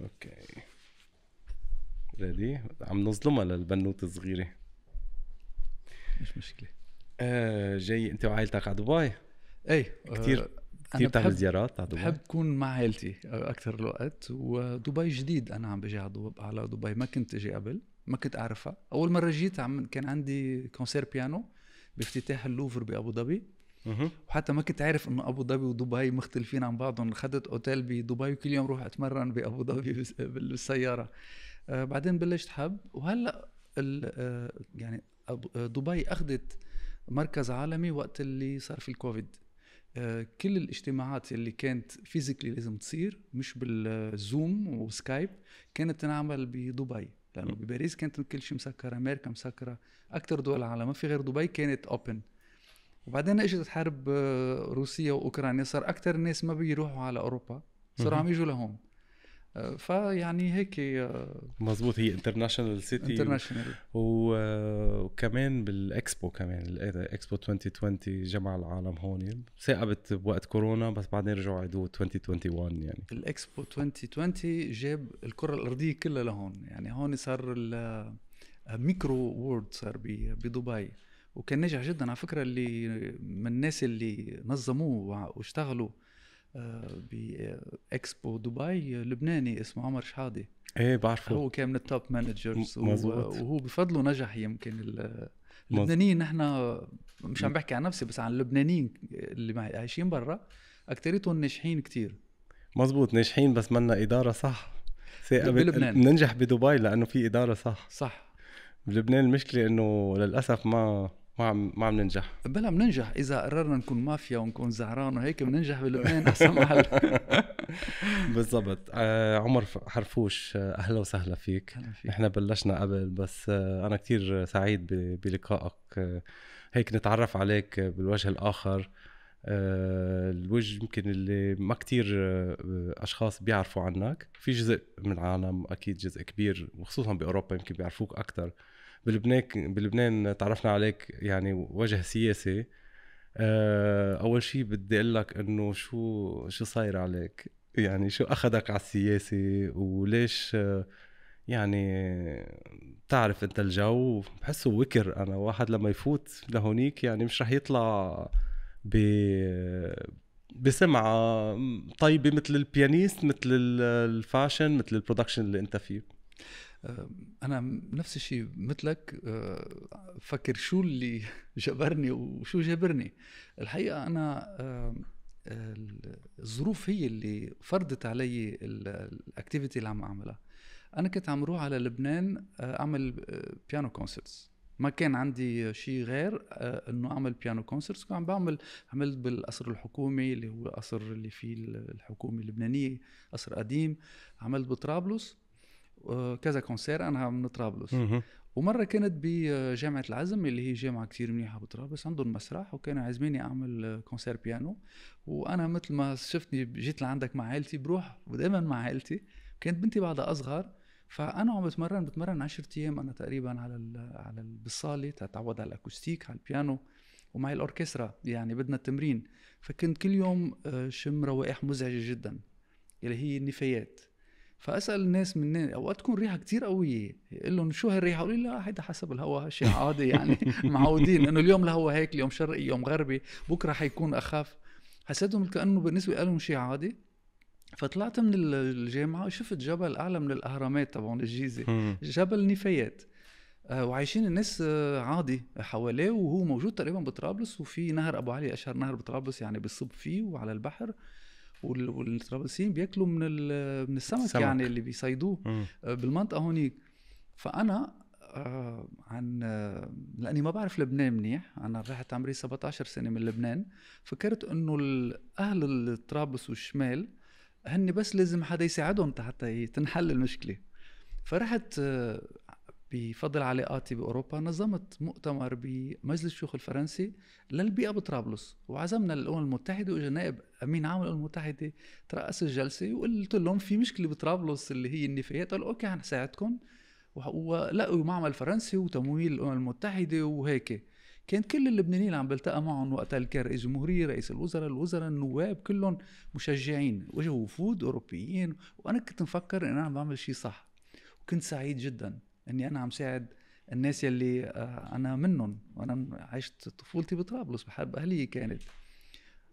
اوكي ريدي عم نظلمها للبنوتة الصغيرة مش مشكلة آه جاي انت وعائلتك على دبي؟ ايه كثير آه، كثير بتعمل زيارات على دبي؟ بحب كون مع عائلتي اكثر الوقت ودبي جديد انا عم بجي على دبي ما كنت اجي قبل ما كنت اعرفها اول مره جيت عم كان عندي كونسير بيانو بافتتاح اللوفر بابو ظبي وحتى ما كنت عارف انه ابو ظبي ودبي مختلفين عن بعضهم اخذت اوتيل بدبي وكل يوم روح اتمرن بابو ظبي بالسياره آه، بعدين بلشت حب وهلا آه، يعني آه، دبي اخذت مركز عالمي وقت اللي صار في الكوفيد كل الاجتماعات اللي كانت فيزيكلي لازم تصير مش بالزوم وسكايب كانت تنعمل بدبي لانه بباريس كانت كل شيء مسكره امريكا مسكره اكثر دول العالم ما في غير دبي كانت اوبن وبعدين اجت حرب آه، روسيا واوكرانيا صار اكثر الناس ما بيروحوا على اوروبا صاروا عم يجوا لهون آه، فيعني هيك آه، مزبوط هي انترناشونال سيتي انترناشونال وكمان بالاكسبو كمان الاكسبو 2020 جمع العالم هون ثاقبت يعني بوقت كورونا بس بعدين رجعوا عيدوه 2021 يعني الاكسبو 2020 جاب الكره الارضيه كلها لهون يعني هون صار الميكرو وورد صار بدبي وكان ناجح جدا على فكره اللي من الناس اللي نظموه واشتغلوا آه، باكسبو آه، دبي لبناني اسمه عمر شحاده ايه بعرفه هو كان من التوب مانجرز وهو بفضله نجح يمكن اللبنانيين نحن مش عم بحكي عن نفسي بس عن اللبنانيين اللي عايشين برا اكثريتهم ناجحين كتير مزبوط ناجحين بس منا اداره صح بلبنان بننجح بدبي لانه في اداره صح صح بلبنان المشكله انه للاسف ما ما عم ما عم ننجح بلا بننجح اذا قررنا نكون مافيا ونكون زعران وهيك بننجح بلبنان احسن محل بالضبط آه عمر حرفوش آه، اهلا وسهلا فيك نحن بلشنا قبل بس آه انا كثير سعيد بلقائك آه هيك نتعرف عليك بالوجه الاخر آه، الوجه يمكن اللي ما كتير آه، اشخاص بيعرفوا عنك في جزء من العالم اكيد جزء كبير وخصوصا باوروبا يمكن بيعرفوك اكثر بلبنان بلبنان تعرفنا عليك يعني وجه سياسي آه، اول شيء بدي اقول لك انه شو شو صاير عليك يعني شو اخذك على السياسه وليش آه، يعني بتعرف انت الجو بحسه وكر انا واحد لما يفوت لهونيك يعني مش رح يطلع ب بسمعه طيبه مثل البيانيست مثل الفاشن مثل البرودكشن اللي انت فيه آه، انا نفس الشيء مثلك آه، فكر شو اللي جبرني وشو جبرني الحقيقه انا آه، الظروف هي اللي فرضت علي الاكتيفيتي اللي عم اعملها انا كنت عم روح على لبنان اعمل بيانو كونسرتس ما كان عندي شيء غير انه اعمل بيانو كونسرتس كنت عم بعمل عملت بالقصر الحكومي اللي هو قصر اللي فيه الحكومه اللبنانيه قصر قديم عملت بطرابلس آه، كذا كونسير انا من طرابلس ومره كنت بجامعه العزم اللي هي جامعه كثير منيحه بطرابلس عندهم مسرح وكانوا عازميني اعمل كونسير بيانو وانا مثل ما شفتني جيت لعندك مع عائلتي بروح ودائما مع عائلتي كانت بنتي بعدها اصغر فانا عم بتمرن بتمرن 10 ايام انا تقريبا على على ال بالصاله تتعود على الاكوستيك على البيانو ومعي الاوركسترا يعني بدنا التمرين فكنت كل يوم آه، شم روائح مزعجه جدا اللي هي النفايات فاسال الناس منين اوقات تكون ريحه كثير قويه يقول لهم شو هالريحه يقولوا لي لا هيدا حسب الهواء شيء عادي يعني معودين انه اليوم الهواء هيك اليوم شرقي يوم غربي بكره حيكون اخف حسيتهم كانه بالنسبه لهم شيء عادي فطلعت من الجامعه وشفت جبل اعلى من الاهرامات تبعون الجيزه جبل نفايات آه، وعايشين الناس آه، عادي حواليه وهو موجود تقريبا بطرابلس وفي نهر ابو علي اشهر نهر بطرابلس يعني بيصب فيه وعلى البحر والطرابلسيين بياكلوا من من السمك, السمك يعني اللي بيصيدوه آه، بالمنطقه هونيك فانا آه عن آه لاني ما بعرف لبنان منيح انا رحت عمري 17 سنه من لبنان فكرت انه اهل الطرابلس والشمال هن بس لازم حدا يساعدهم حتى تنحل المشكله فرحت آه، بفضل علاقاتي باوروبا نظمت مؤتمر بمجلس الشيوخ الفرنسي للبيئه بطرابلس وعزمنا الامم المتحده واجى نائب امين عام الامم المتحده ترأس الجلسه وقلت لهم في مشكله بطرابلس اللي هي النفايات قالوا اوكي حنساعدكم ولقوا معمل فرنسي وتمويل الامم المتحده وهيك كان كل اللبنانيين اللي عم بلتقى معهم وقتها رئيس الجمهورية رئيس الوزراء الوزراء النواب كلهم مشجعين وجهوا وفود أوروبيين وأنا كنت مفكر إن أنا بعمل شيء صح وكنت سعيد جداً اني انا عم ساعد الناس يلي آه، انا منهم وانا عشت طفولتي بطرابلس بحرب اهليه كانت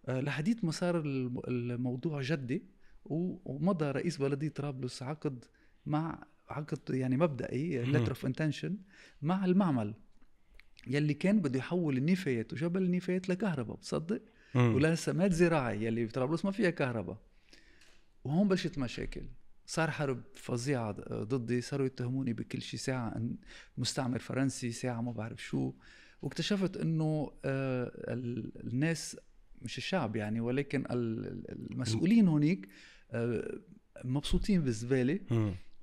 آه، لحديت ما صار الموضوع جدي ومضى رئيس بلديه طرابلس عقد مع عقد يعني مبدئي لتر اوف انتنشن مع المعمل يلي كان بده يحول النفايات وجبل النفايات لكهرباء بتصدق ولا مات زراعي يلي بطرابلس ما فيها كهرباء وهون بلشت مشاكل صار حرب فظيعة ضدي صاروا يتهموني بكل شيء ساعة مستعمر فرنسي ساعة ما بعرف شو واكتشفت انه آه، الناس مش الشعب يعني ولكن المسؤولين هونيك آه، مبسوطين بالزبالة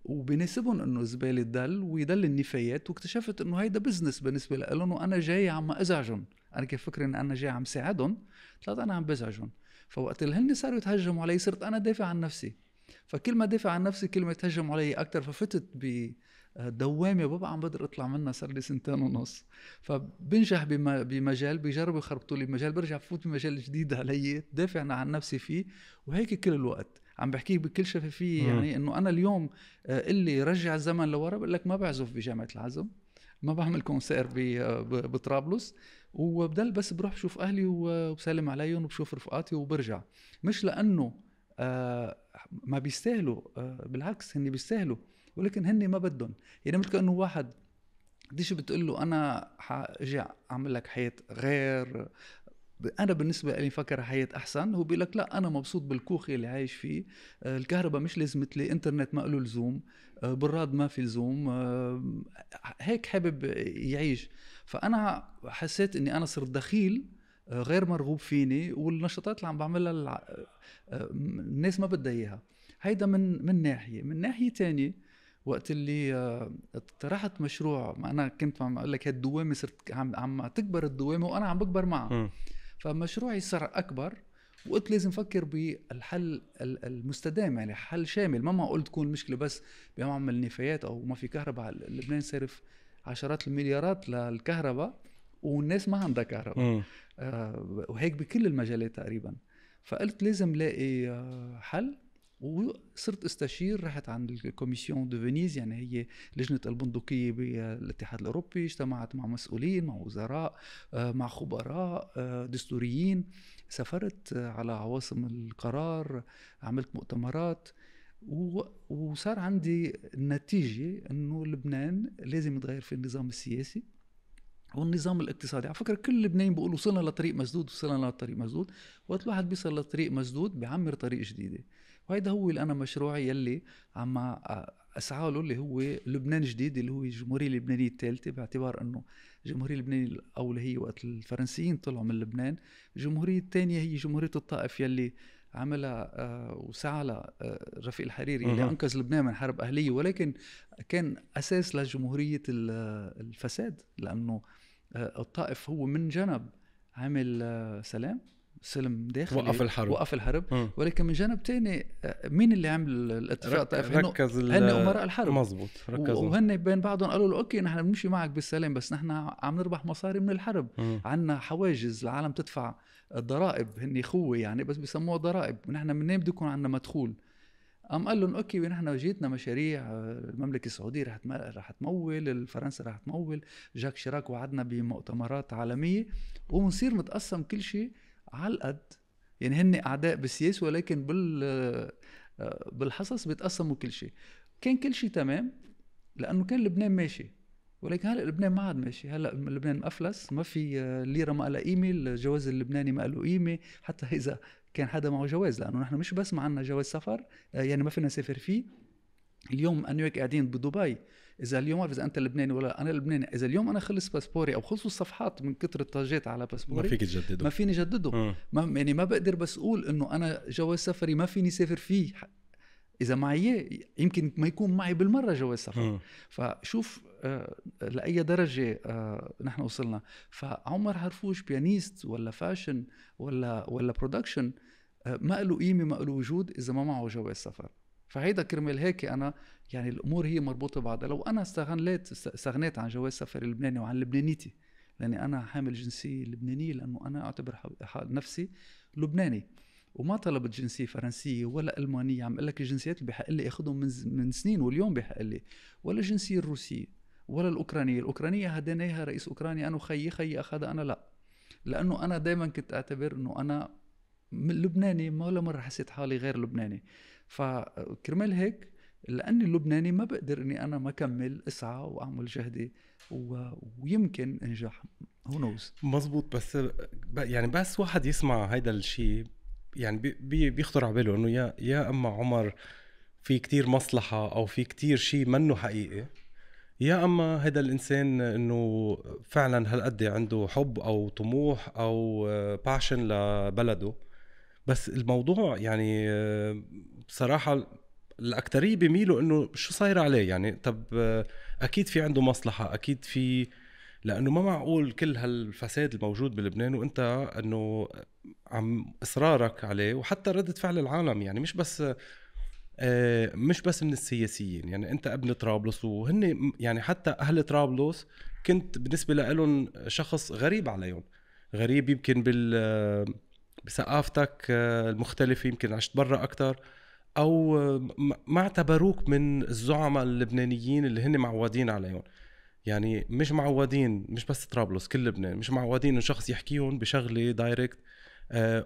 وبناسبهم انه الزبالة تضل ويدل النفايات واكتشفت انه هيدا بزنس بالنسبة لهم وانا جاي عم ازعجهم انا كيف فكر ان انا جاي عم ساعدهم طلعت انا عم بزعجهم فوقت اللي هن صاروا يتهجموا علي صرت انا دافع عن نفسي فكل ما دافع عن نفسي كل ما يتهجموا علي اكثر ففتت بدوامه بابا عم بقدر اطلع منها صار لي سنتين ونص فبنجح بمجال بيجربوا يخربطوا لي بمجال برجع بفوت بمجال جديد علي دافع عن نفسي فيه وهيك كل الوقت عم بحكيك بكل شفافيه يعني انه انا اليوم آه، اللي رجع الزمن لورا بقول لك ما بعزف بجامعه العزم ما بعمل كونسير بطرابلس وبدل بس بروح بشوف اهلي وبسلم عليهم وبشوف رفقاتي وبرجع مش لانه آه، ما بيستاهلوا آه، بالعكس هن بيستاهلوا ولكن هن ما بدهم يعني مثل كانه واحد قديش بتقول له انا حاجي اعمل لك حياه غير انا بالنسبه لي فكر حياه احسن هو بيقول لك لا انا مبسوط بالكوخ اللي عايش فيه آه، الكهرباء مش لازمتلي انترنت ما له لزوم براد ما في لزوم هيك حابب يعيش فانا حسيت اني انا صرت دخيل غير مرغوب فيني والنشاطات اللي عم بعملها الع... آه، آه، الناس ما بدها اياها هيدا من من ناحيه من ناحيه تانية وقت اللي آه، اقترحت مشروع ما انا كنت عم اقول لك هالدوامه صرت عم عم تكبر الدوامه وانا عم بكبر معها فمشروعي صار اكبر وقلت لازم افكر بالحل المستدام يعني حل شامل ما معقول تكون المشكله بس بمعمل نفايات او ما في كهرباء لبنان صرف عشرات المليارات للكهرباء والناس ما عندها كهرباء آه، وهيك بكل المجالات تقريبا فقلت لازم لاقي آه، حل وصرت استشير رحت عند الكوميسيون دو فينيز يعني هي لجنه البندقيه بالاتحاد الاوروبي اجتمعت مع مسؤولين مع وزراء آه، مع خبراء دستوريين سافرت على عواصم القرار عملت مؤتمرات وصار عندي النتيجه انه لبنان لازم يتغير في النظام السياسي والنظام الاقتصادي على فكره كل لبنان بيقول وصلنا لطريق مسدود وصلنا لطريق مسدود وقت الواحد بيصل لطريق مسدود بيعمر طريق جديده وهيدا هو اللي انا مشروعي يلي عم اسعى له اللي هو لبنان جديد اللي هو الجمهوريه اللبنانيه الثالثه باعتبار انه الجمهوريه اللبنانيه الاولى هي وقت الفرنسيين طلعوا من لبنان الجمهوريه الثانيه هي جمهوريه الطائف يلي عملها وسعى لها رفيق الحريري اللي انقذ لبنان من حرب اهليه ولكن كان اساس لجمهوريه الفساد لانه آه، الطائف هو من جنب عمل آه، سلام سلم داخلي وقف الحرب وقف الحرب م. اه. ولكن من جانب تاني مين اللي عمل الاتفاق الطائفي ركز هن امراء الحرب مظبوط ركزوا وهن بين بعضهم قالوا له اوكي نحن بنمشي معك بالسلام بس نحن عم نربح مصاري من الحرب عندنا حواجز العالم تدفع الضرائب هن خوه يعني بس بسموها ضرائب ونحن منين بده يكون عندنا مدخول قام قال لهم اوكي ونحن جيتنا مشاريع المملكه السعوديه رح رح تمول فرنسا رح تمول جاك شيراك وعدنا بمؤتمرات عالميه وبنصير متقسم كل شيء على القد يعني هن اعداء بالسياسه ولكن بال بالحصص بيتقسموا كل شيء كان كل شيء تمام لانه كان لبنان ماشي ولكن هلا لبنان ما عاد ماشي هلا لبنان مأفلس ما في آه، ليره ما لها قيمه الجواز اللبناني ما له قيمه حتى اذا كان حدا معه جواز لانه نحن مش بس ما عندنا جواز سفر آه، يعني ما فينا نسافر فيه اليوم انا وياك قاعدين بدبي اذا اليوم اذا انت لبناني ولا انا لبناني اذا اليوم انا خلص باسبوري او خلصوا الصفحات من كثر الطاجات على باسبوري ما فيك تجدده ما فيني جدده آه. ما يعني ما بقدر بس اقول انه انا جواز سفري ما فيني سافر فيه اذا معي يمكن ما يكون معي بالمره جواز سفر آه. فشوف آه، لاي درجه آه، نحن وصلنا فعمر هرفوش بيانيست ولا فاشن ولا ولا برودكشن آه، ما له قيمه ما له وجود اذا ما معه جواز سفر فهيدا كرمال هيك انا يعني الامور هي مربوطه ببعضها لو انا استغنيت استغنيت عن جواز سفر اللبناني وعن لبنانيتي لاني انا حامل جنسيه لبنانيه لانه انا اعتبر نفسي لبناني وما طلبت جنسيه فرنسيه ولا المانيه عم اقول لك الجنسيات اللي بحق لي اخذهم من من سنين واليوم بحق لي ولا الجنسيه الروسيه ولا الأوكرانية الأوكرانية هديناها رئيس أوكرانيا أنا خيي خيي أخذها أنا لا لأنه أنا دايما كنت أعتبر أنه أنا لبناني ما ولا مرة حسيت حالي غير لبناني فكرمال هيك لاني لبناني ما بقدر اني انا ما اكمل اسعى واعمل جهدي و... ويمكن انجح هو نوز مزبوط بس ب... يعني بس واحد يسمع هيدا الشيء يعني بي... بي... بيخطر على باله انه يا يا اما عمر في كتير مصلحة او في كتير شيء منه حقيقي يا اما هذا الانسان انه فعلا هالقد عنده حب او طموح او باشن آه، لبلده بس الموضوع يعني آه، بصراحه الاكثريه بيميلوا انه شو صاير عليه يعني طب آه، اكيد في عنده مصلحه اكيد في لانه ما معقول كل هالفساد الموجود بلبنان وانت انه عم اصرارك عليه وحتى رده فعل العالم يعني مش بس آه، مش بس من السياسيين يعني انت ابن طرابلس وهن يعني حتى اهل طرابلس كنت بالنسبه لهم شخص غريب عليهم غريب يمكن بال آه، بثقافتك آه، المختلفه يمكن عشت برا اكثر او ما اعتبروك من الزعماء اللبنانيين اللي هن معودين عليهم يعني مش معودين مش بس طرابلس كل لبنان مش معودين انه شخص يحكيهم بشغله دايركت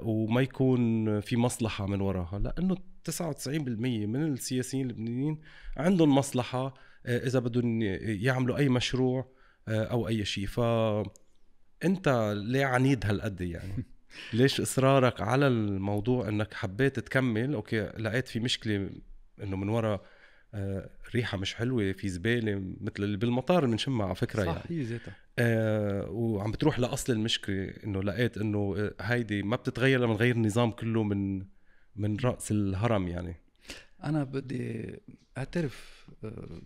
وما يكون في مصلحه من وراها لانه 99% من السياسيين اللبنانيين عندهم مصلحه آه، اذا بدهم يعملوا اي مشروع آه، او اي شيء ف انت ليه عنيد هالقد يعني ليش اصرارك على الموضوع انك حبيت تكمل اوكي لقيت في مشكله انه من وراء آه، ريحه مش حلوه في زباله مثل اللي بالمطار بنشمها على فكره صحيح يعني صح آه وعم بتروح لاصل المشكله انه لقيت انه هيدي ما بتتغير لما نغير النظام كله من من راس الهرم يعني انا بدي اعترف آه،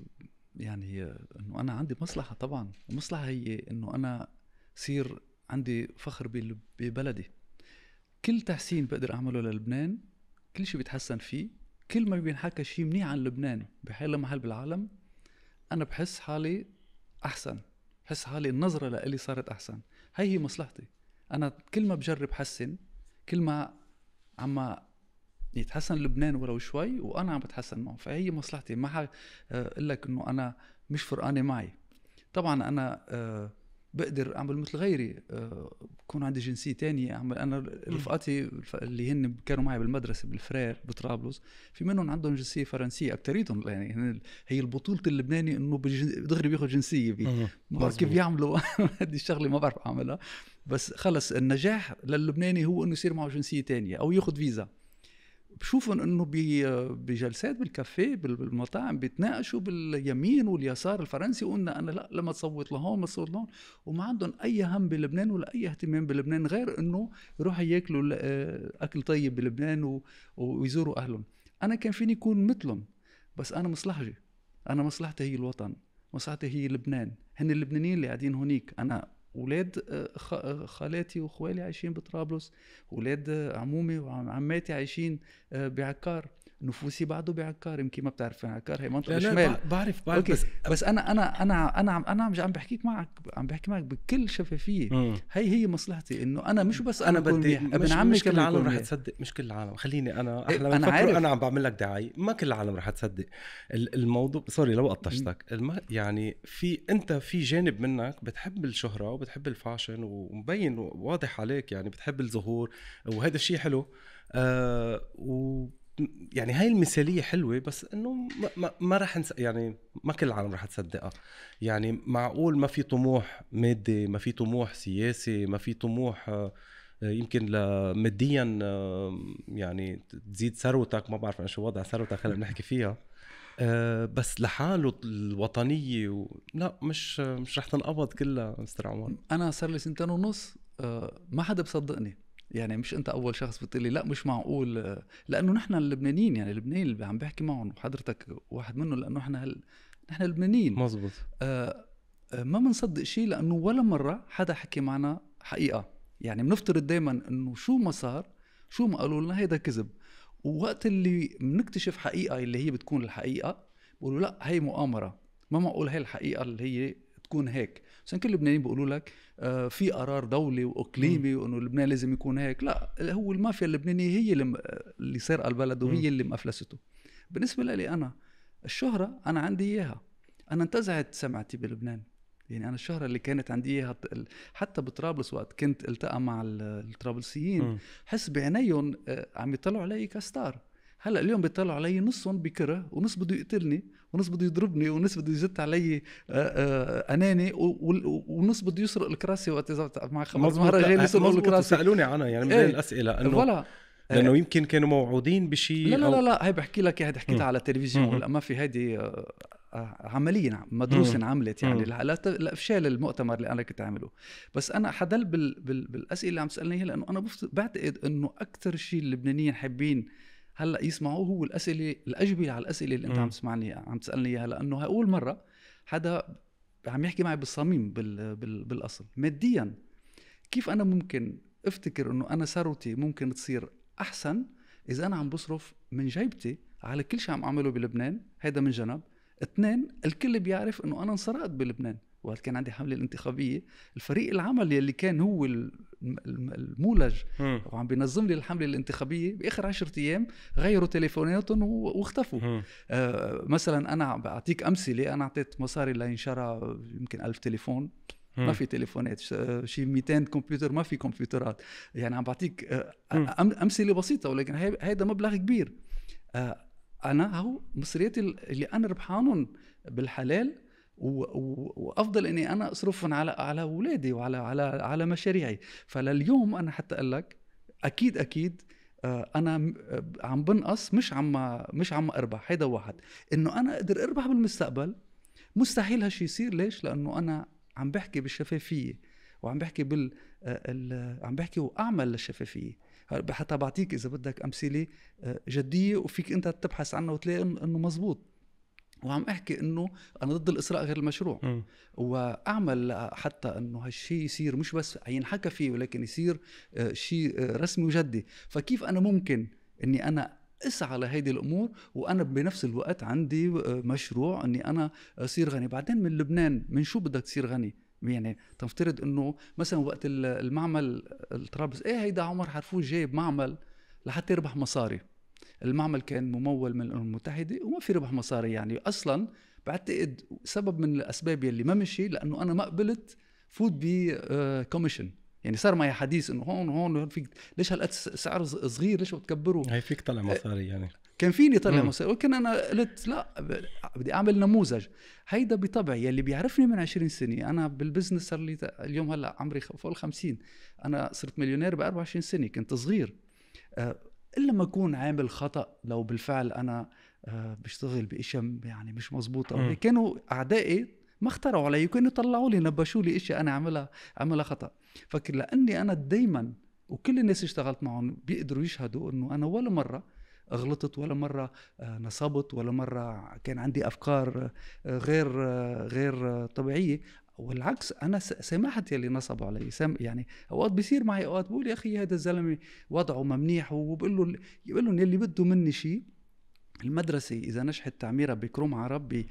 يعني آه، انه انا عندي مصلحه طبعا المصلحه هي انه انا صير عندي فخر ببلدي كل تحسين بقدر اعمله للبنان كل شيء بيتحسن فيه كل ما بينحكى شيء منيح عن لبنان بحال محل بالعالم انا بحس حالي احسن بحس حالي النظره لإلي صارت احسن هي هي مصلحتي انا كل ما بجرب حسن كل ما عم يتحسن لبنان ولو شوي وانا عم بتحسن معه فهي مصلحتي ما آه، اقول لك انه انا مش فرقانه معي طبعا انا أه بقدر اعمل مثل غيري أه بكون عندي جنسيه تانية اعمل انا رفقاتي اللي هن كانوا معي بالمدرسه بالفرير بطرابلس في منهم عندهم جنسيه فرنسيه اكثريتهم يعني هي البطوله اللبناني انه دغري بياخذ جنسيه بي كيف بيعملوا هذه الشغله ما بعرف اعملها بس خلص النجاح للبناني هو انه يصير معه جنسيه تانية او ياخذ فيزا بشوفهم انه بجلسات بالكافيه بالمطاعم بيتناقشوا باليمين واليسار الفرنسي وقلنا انا لا لما تصوت لهون ما تصوت لهون وما عندهم اي هم بلبنان ولا اي اهتمام بلبنان غير انه يروحوا ياكلوا اكل طيب بلبنان ويزوروا اهلهم انا كان فيني يكون مثلهم بس انا مصلحجي انا مصلحتي هي الوطن مصلحتي هي لبنان هن اللبنانيين اللي قاعدين هونيك انا ولاد آه، آه، خالاتي وخوالي عايشين بطرابلس ولاد آه، عمومي وعماتي عايشين بعكار نفوسي بعده بعكار يمكن ما بتعرف يعني عكار هي منطقه شمال بعرف بعرف أوكي. بس بس انا انا انا انا عم انا عم, عم بحكيك معك عم بحكي معك بكل شفافيه مم. هي هي مصلحتي انه انا مش بس انا بدي ابن عمي مش كل العالم رح تصدق مش كل العالم خليني انا إيه، احلى انا عارف انا عم بعمل لك دعايه ما كل العالم رح تصدق الموضوع سوري لو قطشتك الم... يعني في انت في جانب منك بتحب الشهره وبتحب الفاشن ومبين واضح عليك يعني بتحب الظهور وهذا الشيء حلو آه و يعني هاي المثالية حلوة بس انه ما, ما, ما رح نس... يعني ما كل العالم رح تصدقها يعني معقول ما في طموح مادي ما في طموح سياسي ما في طموح آه، يمكن ماديا يعني تزيد ثروتك ما بعرف شو وضع ثروتك خلينا نحكي فيها آه، بس لحاله الوطنية و... لا مش مش رح تنقبض كلها مستر عمر انا صار لي سنتين ونص آه، ما حدا بصدقني يعني مش انت اول شخص بتقول لي لا مش معقول لانه نحن اللبنانيين يعني اللبنانيين اللي عم بحكي معهم وحضرتك واحد منهم لانه نحن هل... نحن لبنانيين مزبوط آه،, آه ما بنصدق شيء لانه ولا مره حدا حكي معنا حقيقه يعني بنفترض دائما انه شو ما صار شو ما قالوا لنا هيدا كذب ووقت اللي بنكتشف حقيقه اللي هي بتكون الحقيقه بقولوا لا هي مؤامره ما معقول هي الحقيقه اللي هي تكون هيك عشان كل اللبنانيين بيقولوا لك آه، في قرار دولي واقليمي وانه لبنان لازم يكون هيك لا هو المافيا اللبنانيه هي اللي, سرق البلد وهي اللي مافلسته بالنسبه لي انا الشهره انا عندي اياها انا انتزعت سمعتي بلبنان يعني انا الشهره اللي كانت عندي اياها حتى بطرابلس وقت كنت التقى مع الطرابلسيين حس بعينيهم آه، عم يطلعوا علي كستار هلا اليوم بيطلعوا علي نصهم بكره ونص بده يقتلني ونص بده يضربني ونص بده يزت علي آه، آه، اناني ونص بده يسرق الكراسي وقت اذا مع خمس مهرجان يسرقوا الكراسي سالوني عنها يعني من ايه الاسئله انه ولا لانه يمكن كانوا موعودين بشيء لا لا لا, لا هي بحكي لك اياها حكيتها على التلفزيون لا ما في هيدي آه، عمليا نعم، مدروس انعملت يعني لافشال المؤتمر اللي انا كنت عامله بس انا حدل بال بال بالاسئله اللي عم تسالني لانه انا بعتقد انه اكثر شيء اللبنانيين حابين هلا يسمعوه هو الاسئله الاجوبه على الاسئله اللي انت عم تسمعني عم تسالني اياها لانه اول مره حدا عم يحكي معي بالصميم بال... بال... بالاصل ماديا كيف انا ممكن افتكر انه انا ثروتي ممكن تصير احسن اذا انا عم بصرف من جيبتي على كل شيء عم اعمله بلبنان هذا من جنب اثنين الكل بيعرف انه انا انسرقت بلبنان وقت كان عندي حمله الانتخابيه الفريق العمل يلي كان هو المولج وعم بينظم لي الحمله الانتخابيه باخر عشرة ايام غيروا تليفوناتهم واختفوا آه مثلا انا بعطيك امثله انا اعطيت مصاري لينشرى يمكن ألف تليفون ما في تليفونات آه، شي 200 كمبيوتر ما في كمبيوترات يعني عم بعطيك آه، امثله بسيطه ولكن هيدا مبلغ كبير آه، انا هو مصرياتي اللي انا ربحانهم بالحلال وافضل اني انا اصرفهم على على اولادي وعلى على على مشاريعي فلليوم انا حتى اقول لك اكيد اكيد آه، انا آه، عم بنقص مش عم مش عم اربح هيدا واحد انه انا اقدر اربح بالمستقبل مستحيل هالشي يصير ليش لانه انا عم بحكي بالشفافيه وعم بحكي بال آه، عم بحكي واعمل للشفافيه حتى بعطيك اذا بدك امثله جديه وفيك انت تبحث عنها وتلاقي انه مزبوط وعم احكي انه انا ضد الاسراء غير المشروع م. واعمل حتى انه هالشيء يصير مش بس ينحكى فيه ولكن يصير آه، شيء آه، رسمي وجدي فكيف انا ممكن اني انا اسعى لهيدي الامور وانا بنفس الوقت عندي آه، مشروع اني انا اصير غني بعدين من لبنان من شو بدك تصير غني يعني تفترض انه مثلا وقت المعمل الطرابلس ايه هيدا عمر حرفوش جايب معمل لحتى يربح مصاري المعمل كان ممول من الامم المتحده وما في ربح مصاري يعني اصلا بعتقد سبب من الاسباب يلي ما مشي لانه انا ما قبلت فوت ب كوميشن آه، يعني صار معي حديث انه هون هون فيك ليش هالقد سعر صغير ليش بتكبره هي فيك طلع آه، مصاري يعني كان فيني طلع مصاري ولكن انا قلت لا بدي اعمل نموذج هيدا بطبعي يلي بيعرفني من 20 سنه انا بالبزنس صار لي اليوم هلا عمري فوق ال 50 انا صرت مليونير ب 24 سنه كنت صغير آه، الا ما اكون عامل خطا لو بالفعل انا آه، بشتغل باشياء يعني مش مزبوطه او كانوا اعدائي ما اخترعوا علي كانوا طلعوا لي نبشوا لي اشياء انا عملها عملها خطا فكر لاني انا دايما وكل الناس اللي اشتغلت معهم بيقدروا يشهدوا انه انا ولا مره غلطت ولا مره آه، نصبت ولا مره كان عندي افكار آه، غير غير طبيعيه والعكس انا سمحت يلي نصبوا علي سم يعني اوقات بيصير معي اوقات بقول يا اخي هذا الزلمه وضعه ممنيح وبقول له بقول لهم يلي بده مني شيء المدرسة إذا نجحت تعميرها بكروم عرب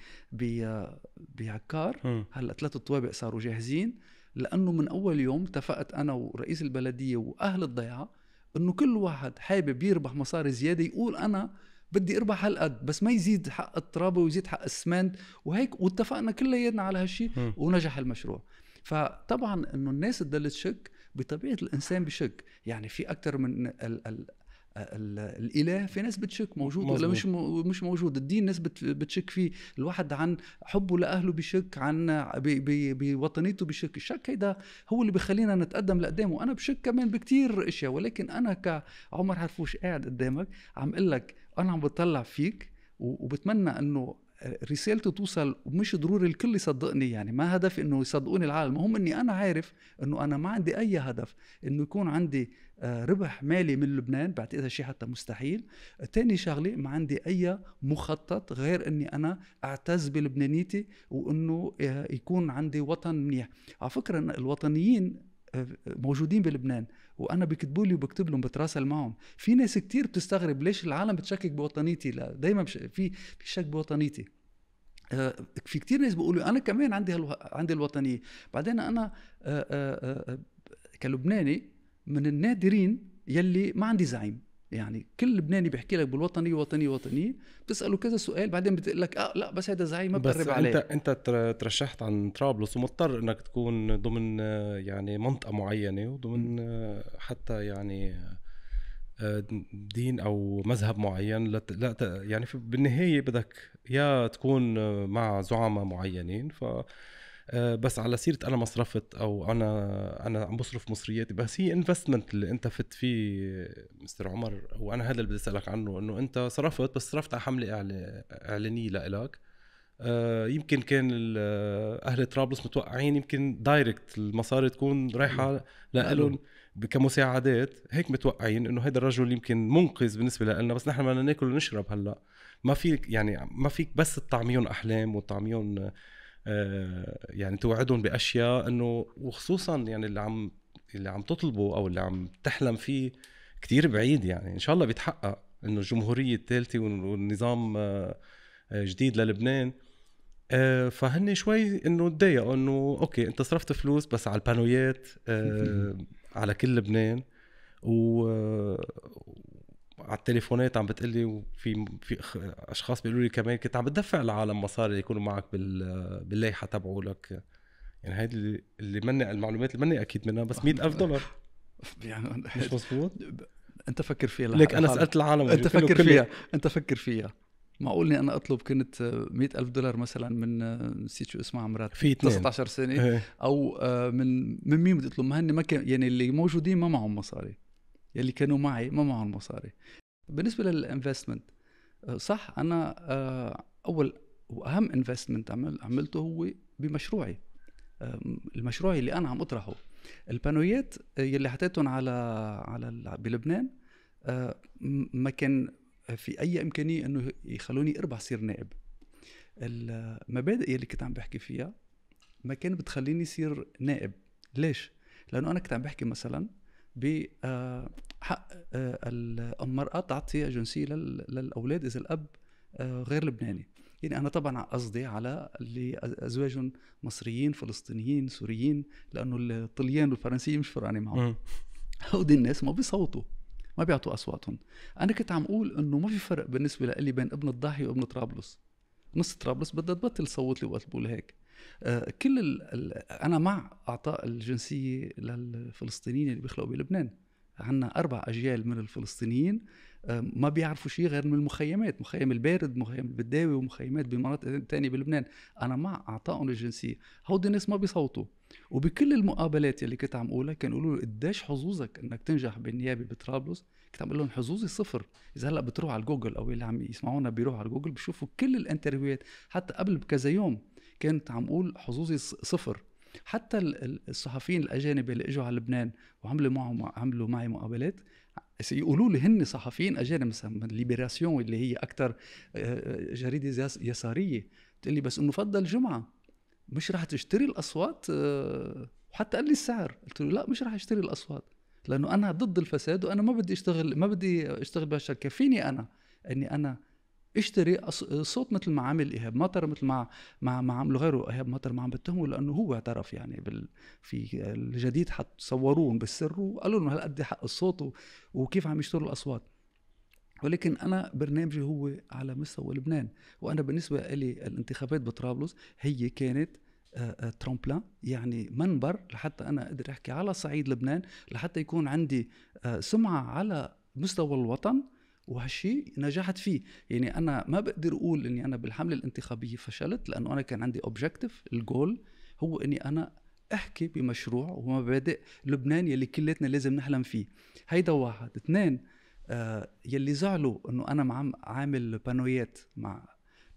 بعكار هلا ثلاث طوابق صاروا جاهزين لأنه من أول يوم اتفقت أنا ورئيس البلدية وأهل الضيعة إنه كل واحد حابب يربح مصاري زيادة يقول أنا بدي اربح هالقد بس ما يزيد حق الترابه ويزيد حق السمنت وهيك واتفقنا كلياتنا على هالشيء ونجح المشروع فطبعا انه الناس تضل تشك بطبيعه الانسان بشك يعني في اكثر من ال ال الاله في ناس بتشك موجود مزبوط. ولا مش مش موجود الدين ناس بتشك فيه الواحد عن حبه لاهله بشك عن بوطنيته بشك الشك هيدا هو اللي بخلينا نتقدم لقدام وانا بشك كمان بكتير اشياء ولكن انا كعمر حرفوش قاعد قدامك عم اقول لك انا عم بطلع فيك وبتمنى انه رسالته توصل ومش ضروري الكل يصدقني يعني ما هدفي انه يصدقوني العالم المهم اني انا عارف انه انا ما عندي اي هدف انه يكون عندي آه، ربح مالي من لبنان بعتقد شيء حتى مستحيل تاني شغله ما عندي اي مخطط غير اني انا اعتز بلبنانيتي وانه آه، يكون عندي وطن منيح على فكره الوطنيين آه، موجودين بلبنان وانا بيكتبوا لي وبكتب لهم بتراسل معهم في ناس كتير بتستغرب ليش العالم بتشكك بوطنيتي لا دايما بش... في في شك بوطنيتي آه، في كتير ناس بيقولوا انا كمان عندي هلو... عندي الوطنيه بعدين انا آه، آه، كلبناني من النادرين يلي ما عندي زعيم يعني كل لبناني بيحكي لك بالوطنيه وطنيه وطنيه بتساله كذا سؤال بعدين بتقول لك اه لا بس هذا زعيم ما بقرب عليه بس انت انت ترشحت عن طرابلس ومضطر انك تكون ضمن آه، يعني منطقه معينه وضمن آه، حتى يعني آه، دين او مذهب معين لا يعني بالنهايه بدك يا تكون مع زعماء معينين ف آه، بس على سيره انا مصرفت او انا انا عم بصرف مصرياتي بس هي انفستمنت اللي انت فت فيه مستر عمر وانا هذا اللي بدي اسالك عنه انه انت صرفت بس صرفت على حمله اعلانيه لإلك آه، يمكن كان اهل طرابلس متوقعين يمكن دايركت المصاري تكون رايحه لهم كمساعدات هيك متوقعين انه هذا الرجل يمكن منقذ بالنسبه لنا بس نحن بدنا ناكل ونشرب هلا ما فيك يعني ما فيك بس تطعميهم احلام وتطعميهم آه، يعني توعدهم باشياء انه وخصوصا يعني اللي عم اللي عم تطلبه او اللي عم تحلم فيه كتير بعيد يعني ان شاء الله بيتحقق انه الجمهوريه الثالثه والنظام آه، آه، جديد للبنان فهن شوي انه تضايقوا انه اوكي انت صرفت فلوس بس على البانويات على كل لبنان و... على التليفونات عم بتقلي وفي في اشخاص بيقولوا لي كمان كنت عم بتدفع العالم مصاري يكونوا معك بال باللائحه تبعولك يعني هيدي اللي, اللي مني المعلومات اللي مني اكيد منها بس 100000 دولار يعني مش مضبوط؟ انت فكر فيها لك انا سالت العالم انت فكر فيها انت فكر فيها معقول اني انا اطلب كنت مئة ألف دولار مثلا من نسيت شو اسمها عمرات في 19 سنه إيه. او آه، من من مين بدي اطلب ما هن ما كان يعني اللي موجودين ما معهم مصاري يلي كانوا معي ما معهم مصاري بالنسبه للانفستمنت آه، صح انا آه، اول واهم انفستمنت عملته هو بمشروعي المشروع اللي انا عم اطرحه البانويات آه، يلي حطيتهم على على بلبنان ما كان في اي امكانيه انه يخلوني اربح صير نائب المبادئ يلي كنت عم بحكي فيها ما كان بتخليني صير نائب ليش لانه انا كنت عم بحكي مثلا بحق آه، آه، المرأة تعطي جنسية للأولاد إذا الأب آه، غير لبناني يعني أنا طبعا قصدي على اللي ازواجهم مصريين فلسطينيين سوريين لأنه الطليان والفرنسيين مش فرقانة معهم هودي الناس ما بيصوتوا ما بيعطوا أصواتهم أنا كنت عم أقول أنه ما في فرق بالنسبة لي بين ابن الضاحية وابن طرابلس نص طرابلس بدها تبطل تصوت لي وقت بقول هيك آه، كل الـ انا مع اعطاء الجنسيه للفلسطينيين اللي بيخلقوا بلبنان عندنا اربع اجيال من الفلسطينيين آه، ما بيعرفوا شيء غير من المخيمات مخيم البارد مخيم البداوي ومخيمات بمناطق تانية بلبنان انا مع اعطائهم الجنسيه هودي الناس ما بيصوتوا وبكل المقابلات اللي كنت عم اقولها كانوا يقولوا لي قديش حظوظك انك تنجح بالنيابه بطرابلس كنت عم اقول لهم حظوظي صفر اذا هلا بتروح على جوجل او اللي عم يسمعونا بيروحوا على جوجل بيشوفوا كل الانترفيوهات حتى قبل بكذا يوم كنت عم اقول حظوظي صفر حتى الصحفيين الاجانب اللي اجوا على لبنان وعملوا معهم عملوا معي مقابلات يقولوا لي هن صحفيين اجانب مثلا ليبراسيون اللي هي اكثر جريده يساريه تقول لي بس انه فضل جمعه مش رح تشتري الاصوات وحتى قال لي السعر قلت له لا مش رح اشتري الاصوات لانه انا ضد الفساد وانا ما بدي اشتغل ما بدي اشتغل بهالشركه فيني انا اني انا اشتري صوت مثل ما عمل ايهاب مطر مثل ما ما ما عملوا غيره ايهاب مطر ما عم بتهمه لانه هو اعترف يعني بال في الجديد حط صوروهم بالسر وقالوا لهم هالقد حق الصوت وكيف عم يشتروا الاصوات ولكن انا برنامجي هو على مستوى لبنان وانا بالنسبه لي الانتخابات بطرابلس هي كانت ترامبلان يعني منبر لحتى انا اقدر احكي على صعيد لبنان لحتى يكون عندي سمعه على مستوى الوطن وهالشيء نجحت فيه يعني انا ما بقدر اقول اني انا بالحمله الانتخابيه فشلت لانه انا كان عندي اوبجكتيف الجول هو اني انا احكي بمشروع ومبادئ لبنان يلي كلتنا لازم نحلم فيه هيدا واحد اثنين آه يلي زعلوا انه انا معم عامل بانويات مع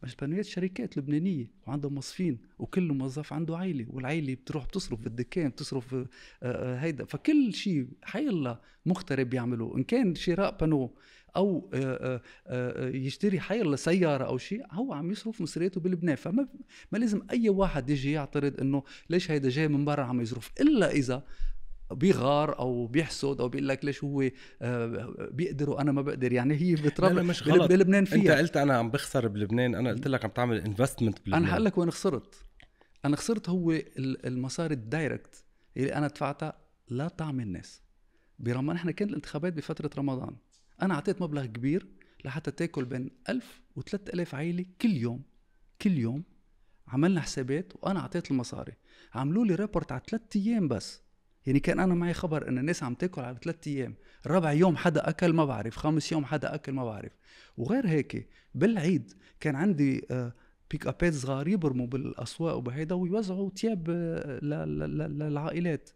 بس بانويات شركات لبنانية وعندهم موظفين وكل موظف عنده عائلة والعائلة بتروح بتصرف بالدكان بتصرف آه،, آه هيدا فكل شيء حي الله مغترب بيعملوه إن كان شراء بانو او آه، آه، آه، يشتري حي سياره او شيء هو عم يصرف مصرياته بلبنان فما ما لازم اي واحد يجي يعترض انه ليش هيدا جاي من برا عم يصرف الا اذا بيغار او بيحسد او بيقول لك ليش هو بيقدر وانا ما بقدر يعني هي بتربى مش غلط. بلبنان فيها انت قلت انا عم بخسر بلبنان انا قلت لك عم تعمل انفستمنت بلبنان انا هقول لك وين خسرت انا خسرت هو المصاري الدايركت اللي انا دفعتها لا طعم الناس برغم نحن كانت الانتخابات بفتره رمضان انا اعطيت مبلغ كبير لحتى تاكل بين 1000 و 3000 عائله كل يوم كل يوم عملنا حسابات وانا اعطيت المصاري عملوا لي ريبورت على 3 ايام بس يعني كان انا معي خبر ان الناس عم تاكل على 3 ايام رابع يوم حدا اكل ما بعرف خامس يوم حدا اكل ما بعرف وغير هيك بالعيد كان عندي بيك آه، ابات صغار يبرموا بالاسواق وبهيدا ويوزعوا تياب آه، للعائلات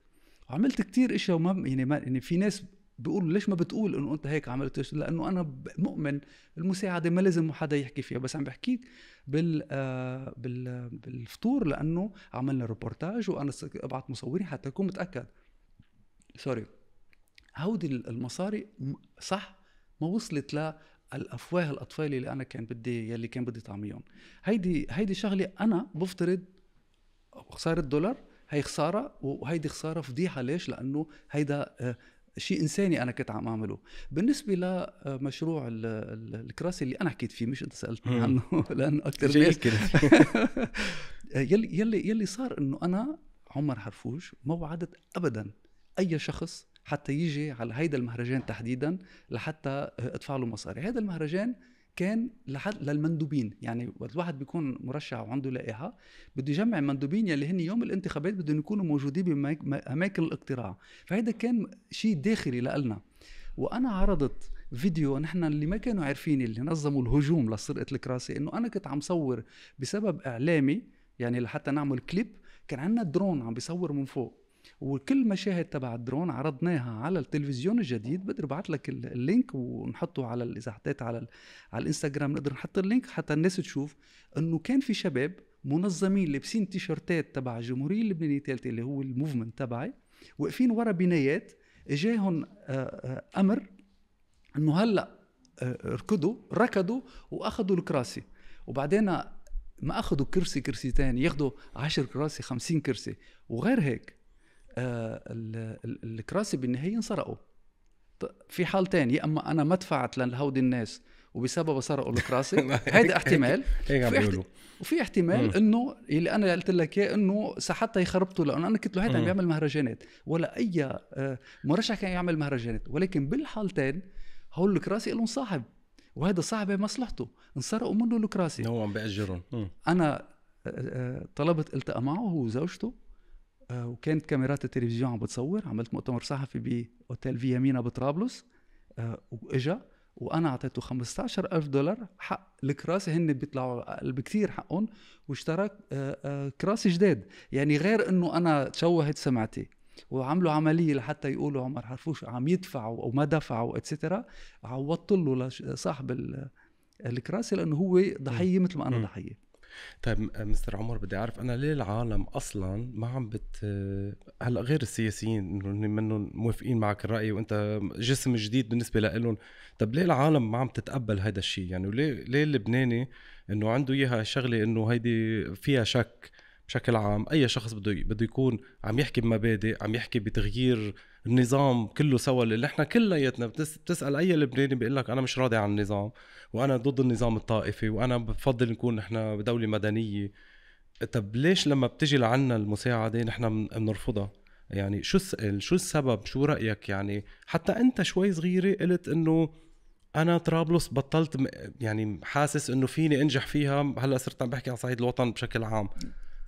وعملت كتير اشياء وما يعني ما يعني في ناس بيقولوا ليش ما بتقول انه انت هيك عملت لانه انا مؤمن المساعده ما لازم حدا يحكي فيها بس عم بحكيك بال آه، بال بالفطور لانه عملنا ريبورتاج وانا ابعت مصورين حتى اكون متاكد سوري هودي المصاري صح ما وصلت للافواه الاطفال اللي انا كان بدي يلي كان بدي طعميهم هيدي هيدي شغله انا بفترض خساره دولار هي خساره وهيدي خساره فضيحه ليش لانه هيدا آه، شيء انساني انا كنت عم اعمله بالنسبه لمشروع آه، الكراسي اللي انا حكيت فيه مش انت سالتني عنه لانه اكثر ناس يلي يلي يلي صار انه انا عمر حرفوش ما وعدت ابدا اي شخص حتى يجي على هيدا المهرجان تحديدا لحتى آه، ادفع له مصاري هذا المهرجان كان لحد للمندوبين يعني وقت الواحد بيكون مرشح وعنده لائحه بده يجمع مندوبين يلي هن يوم الانتخابات بدهم يكونوا موجودين باماكن الاقتراع فهيدا كان شيء داخلي لنا وانا عرضت فيديو نحن اللي ما كانوا عارفين اللي نظموا الهجوم لسرقه الكراسي انه انا كنت عم صور بسبب اعلامي يعني لحتى نعمل كليب كان عندنا درون عم بيصور من فوق وكل مشاهد تبع الدرون عرضناها على التلفزيون الجديد بقدر ابعث لك اللينك ونحطه على اذا حطيت على على الانستغرام نقدر نحط اللينك حتى الناس تشوف انه كان في شباب منظمين لابسين تيشرتات تبع الجمهوريه اللبنانيه الثالثه اللي هو الموفمنت تبعي واقفين ورا بنايات اجاهم آه، آه، امر انه هلا آه، ركضوا ركضوا واخذوا الكراسي وبعدين ما اخذوا كرسي كرسي ياخذوا 10 كراسي 50 كرسي وغير هيك آه، الكراسي بالنهايه انسرقوا في حالتين يا اما انا ما دفعت لهودي الناس وبسببها سرقوا الكراسي هيدا احتمال هيك عم بيقولوا وفي احتمال انه اللي انا قلت لك اياه انه حتى يخربطوا لانه انا كنت له هيدا عم بيعمل مهرجانات ولا اي آه، مرشح كان يعمل مهرجانات ولكن بالحالتين هول الكراسي لهم صاحب وهذا صاحبه مصلحته انسرقوا منه الكراسي هو عم باجرهم انا آه، طلبت التقى معه هو وزوجته آه، وكانت كاميرات التلفزيون عم بتصور عملت مؤتمر صحفي باوتيل فيامينا بطرابلس آه، واجا وانا اعطيته 15000 دولار حق الكراسي هن بيطلعوا اقل بكثير حقهم واشترى آه، كراسي جداد يعني غير انه انا تشوهت سمعتي وعملوا عمليه لحتى يقولوا عمر حرفوش عم يدفعوا او ما دفعوا اتسترا عوضت له لصاحب الكراسي لانه هو ضحيه مثل ما انا ضحيه طيب مستر عمر بدي اعرف انا ليه العالم اصلا ما عم بت هلا غير السياسيين انه منهم موافقين معك الراي وانت جسم جديد بالنسبه لهم طب ليه العالم ما عم تتقبل هذا الشيء يعني وليه ليه اللبناني انه عنده اياها شغله انه هيدي فيها شك بشكل عام اي شخص بده بده يكون عم يحكي بمبادئ عم يحكي بتغيير النظام كله سوا اللي نحن كلياتنا بتسال اي لبناني بيقول لك انا مش راضي عن النظام وانا ضد النظام الطائفي وانا بفضل نكون نحن بدوله مدنيه طب ليش لما بتجي لعنا المساعده نحن بنرفضها يعني شو شو السبب شو رايك يعني حتى انت شوي صغيره قلت انه انا طرابلس بطلت يعني حاسس انه فيني انجح فيها هلا صرت عم بحكي عن صعيد الوطن بشكل عام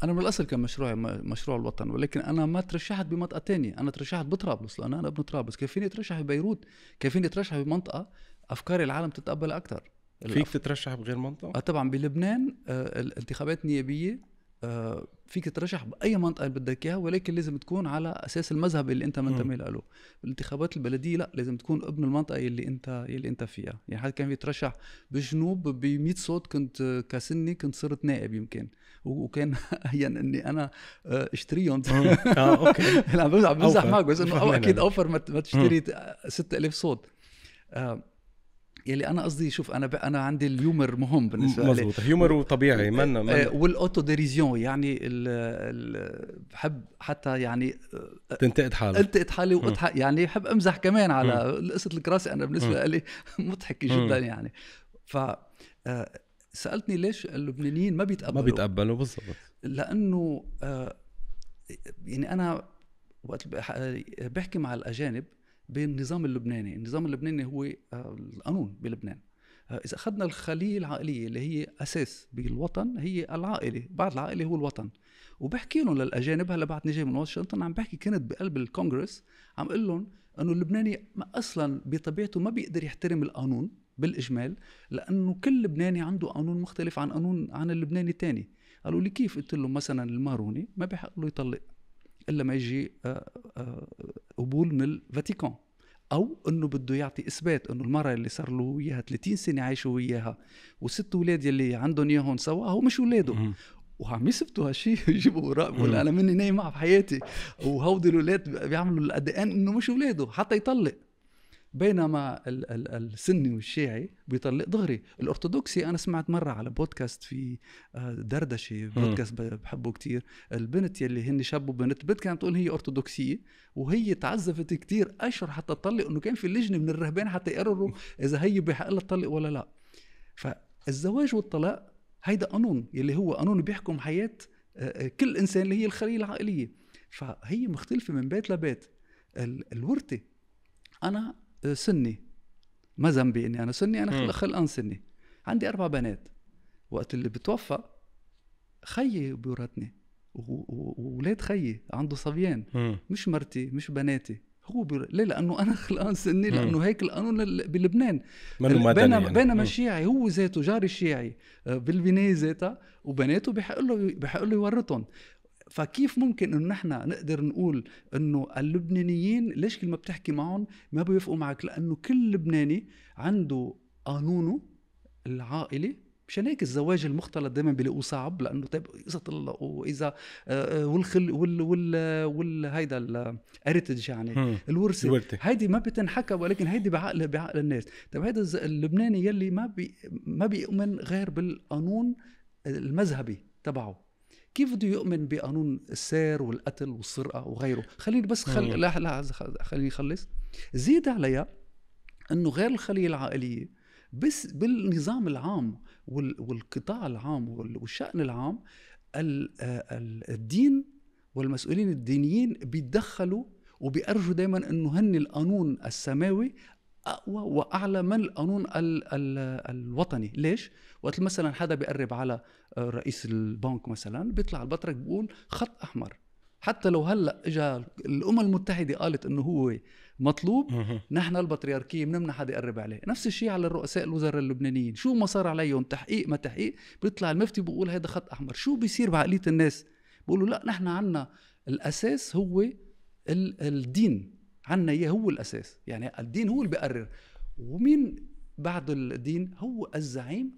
انا من الاصل كان مشروعي مشروع الوطن ولكن انا ما ترشحت بمنطقه تانية انا ترشحت بطرابلس لان انا ابن طرابلس كيف فيني اترشح ببيروت كيف فيني اترشح بمنطقه افكار العالم تتقبل اكثر فيك الأف... تترشح بغير منطقه؟ آه طبعا بلبنان آه، الانتخابات النيابيه آه، فيك ترشح باي منطقه اللي بدك اياها ولكن لازم تكون على اساس المذهب اللي انت منتمي له بالانتخابات البلديه لا لازم تكون ابن المنطقه اللي انت اللي انت فيها يعني حد كان بيترشح بالجنوب ب 100 صوت كنت كسني كنت صرت نائب يمكن وكان يعني اني انا آه، اشتريهم اه اوكي عم بمزح معك بس انه اكيد اوفر ما تشتري 6000 صوت آه، يلي انا قصدي شوف انا ب... انا عندي الهيومر مهم بالنسبه لي مزبوط هيومر وطبيعي منا منا آه، والاوتو ديريزيون يعني ال... ال... بحب حتى يعني آه، تنتقد حالك انتقد حالي واضحك يعني بحب امزح كمان على قصه الكراسي انا بالنسبه لي مضحكه جدا يعني ف آه، سالتني ليش اللبنانيين ما بيتقبلوا ما بيتقبلوا بالضبط لانه يعني انا وقت بحكي مع الاجانب بالنظام اللبناني النظام اللبناني هو آه، القانون بلبنان آه، اذا اخذنا الخليه العائليه اللي هي اساس بالوطن هي العائله بعد العائله هو الوطن وبحكي لهم للاجانب هلا بعد نجي من واشنطن عم بحكي كنت بقلب الكونغرس عم اقول لهم انه اللبناني اصلا بطبيعته ما بيقدر يحترم القانون بالاجمال لانه كل لبناني عنده قانون مختلف عن قانون عن اللبناني الثاني قالوا لي كيف قلت لهم مثلا الماروني ما بحق له يطلق الا ما يجي آه، آه، قبول من الفاتيكان او انه بده يعطي اثبات انه المراه اللي صار له اياها 30 سنه عايشه وياها وست اولاد يلي عندهم اياهم سوا هو مش اولاده وعم يثبتوا هالشيء يجيبوا اوراق بقول انا مني نايم معه بحياتي وهودي الاولاد بيعملوا الادقان انه مش اولاده حتى يطلق بينما ال ال السني والشيعي بيطلق دغري الأرثوذكسي أنا سمعت مرة على بودكاست في آه، دردشة بودكاست بحبه كتير البنت يلي هن شاب وبنت بنت كانت تقول هي أرثوذكسية وهي تعذبت كتير أشهر حتى تطلق إنه كان في لجنة من الرهبان حتى يقرروا إذا هي بحق لها تطلق ولا لا فالزواج والطلاق هيدا قانون يلي هو قانون بيحكم حياة آه، آه، كل إنسان اللي هي الخلية العائلية فهي مختلفة من بيت لبيت الورثة أنا سني ما ذنبي اني انا سني انا خلقان سني عندي اربع بنات وقت اللي بتوفى خيي بيورثني وولاد خيي عنده صبيان مش مرتي مش بناتي هو بير... ليه لانه انا خلقان سني لانه هيك القانون بلبنان بينما بين يعني. بين هو ذاته جاري شيعي آه، بالبنايه ذاتها وبناته بحق له بحق له يورثهم فكيف ممكن انه نحن نقدر نقول انه اللبنانيين ليش كل ما بتحكي معهم ما بيوافقوا معك لانه كل لبناني عنده قانونه العائلي مشان هيك الزواج المختلط دائما بيلاقوه صعب لانه طيب اذا طلقوا اذا آه، آه، والخل وال وال والهيدا الاريتج يعني الورثه هيدي ما بتنحكى ولكن هيدي بعقل بعقل الناس طيب هيدا اللبناني يلي ما بي ما بيؤمن غير بالقانون المذهبي تبعه كيف بده يؤمن بقانون السير والقتل والسرقه وغيره خليني بس خل... لا لا خليني اخلص زيد عليها انه غير الخليه العائليه بس بالنظام العام والقطاع العام والشأن العام آه، الدين والمسؤولين الدينيين بيتدخلوا وبيأرجوا دائما انه هن القانون السماوي اقوى واعلى من القانون ال ال الوطني ليش وقت مثلا حدا بيقرب على رئيس البنك مثلا بيطلع البطرك بيقول خط احمر حتى لو هلا اجى الامم المتحده قالت انه هو مطلوب نحن البطريركيه بنمنع حدا يقرب عليه نفس الشيء على الرؤساء الوزراء اللبنانيين شو ما صار عليهم تحقيق ما تحقيق بيطلع المفتي بيقول هذا خط احمر شو بيصير بعقليه الناس بيقولوا لا نحن عنا الاساس هو الدين عنا اياه هو الاساس يعني الدين هو اللي بيقرر ومين بعد الدين هو الزعيم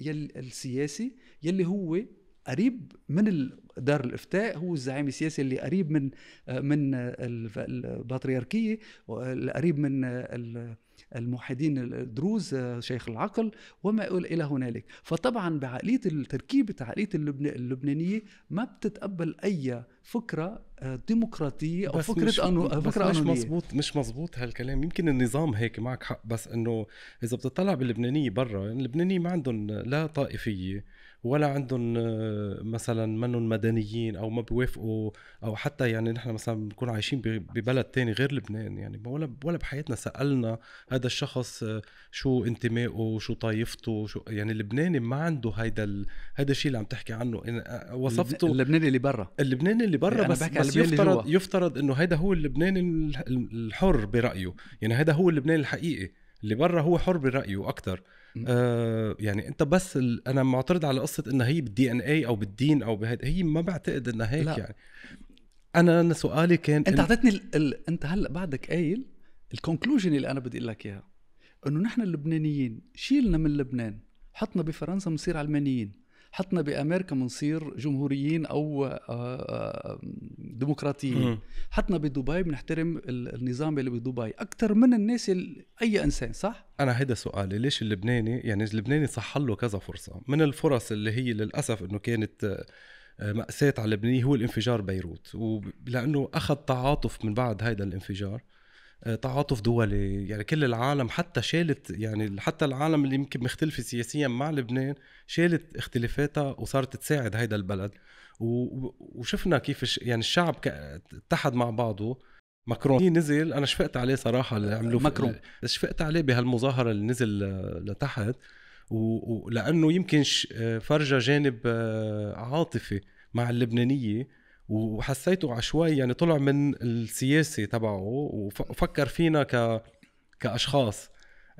يلي السياسي يلي هو قريب من دار الافتاء هو الزعيم السياسي اللي قريب من آه، من البطريركيه قريب من آه، الموحدين الدروز آه، شيخ العقل وما إلى هنالك فطبعا بعقلية تركيبة عقلية اللبنانية ما بتتقبل أي فكرة آه، ديمقراطية أو فكرة مش أنو... بس فكرة مش مزبوط مش مزبوط هالكلام يمكن النظام هيك معك حق بس إنه إذا بتطلع باللبنانية برا اللبنانية ما عندهم لا طائفية ولا عندهم آه، مثلا منهم مدنيين او ما بيوافقوا او حتى يعني نحن مثلا بنكون عايشين ببلد تاني غير لبنان يعني ولا ولا بحياتنا سالنا هذا الشخص آه، شو انتمائه وشو طائفته شو يعني اللبناني ما عنده هيدا ال... هذا الشيء اللي عم تحكي عنه آه، وصفته اللبناني اللي برا اللبناني اللي برا إيه، بس, بس يفترض يفترض انه هيدا هو اللبناني الحر برايه يعني هذا هو اللبناني الحقيقي اللي برا هو حر برايه اكثر آه يعني انت بس ال... انا معترض على قصه انها هي بالدي ان اي او بالدين او بهذا هي ما بعتقد انها هيك لا. يعني انا انا سؤالي كان انت اعطيتني إن... ال... ال... انت هلا بعدك قايل الكونكلوجن اللي انا بدي اقول لك اياها انه نحن اللبنانيين شيلنا من لبنان حطنا بفرنسا بنصير علمانيين حطنا بامريكا بنصير جمهوريين او آه، آه، ديمقراطيين حطنا بدبي بنحترم النظام اللي بدبي اكثر من الناس اي انسان صح انا هيدا سؤالي ليش اللبناني يعني اللبناني صح له كذا فرصه من الفرص اللي هي للاسف انه كانت آه، مأساة على لبنان هو الانفجار بيروت ولأنه أخذ تعاطف من بعد هذا الانفجار آه، تعاطف دولي يعني كل العالم حتى شالت يعني حتى العالم اللي يمكن مختلفة سياسيا مع لبنان شالت اختلافاتها وصارت تساعد هيدا البلد وشفنا كيف يعني الشعب اتحد مع بعضه ماكرون نزل انا شفقت عليه صراحه اللي عملوه ماكرون شفقت عليه بهالمظاهره اللي نزل لتحت ولانه يمكن آه، فرجى جانب آه، عاطفي مع اللبنانيه وحسيته عشوائي يعني طلع من السياسي تبعه وفكر فينا ك كاشخاص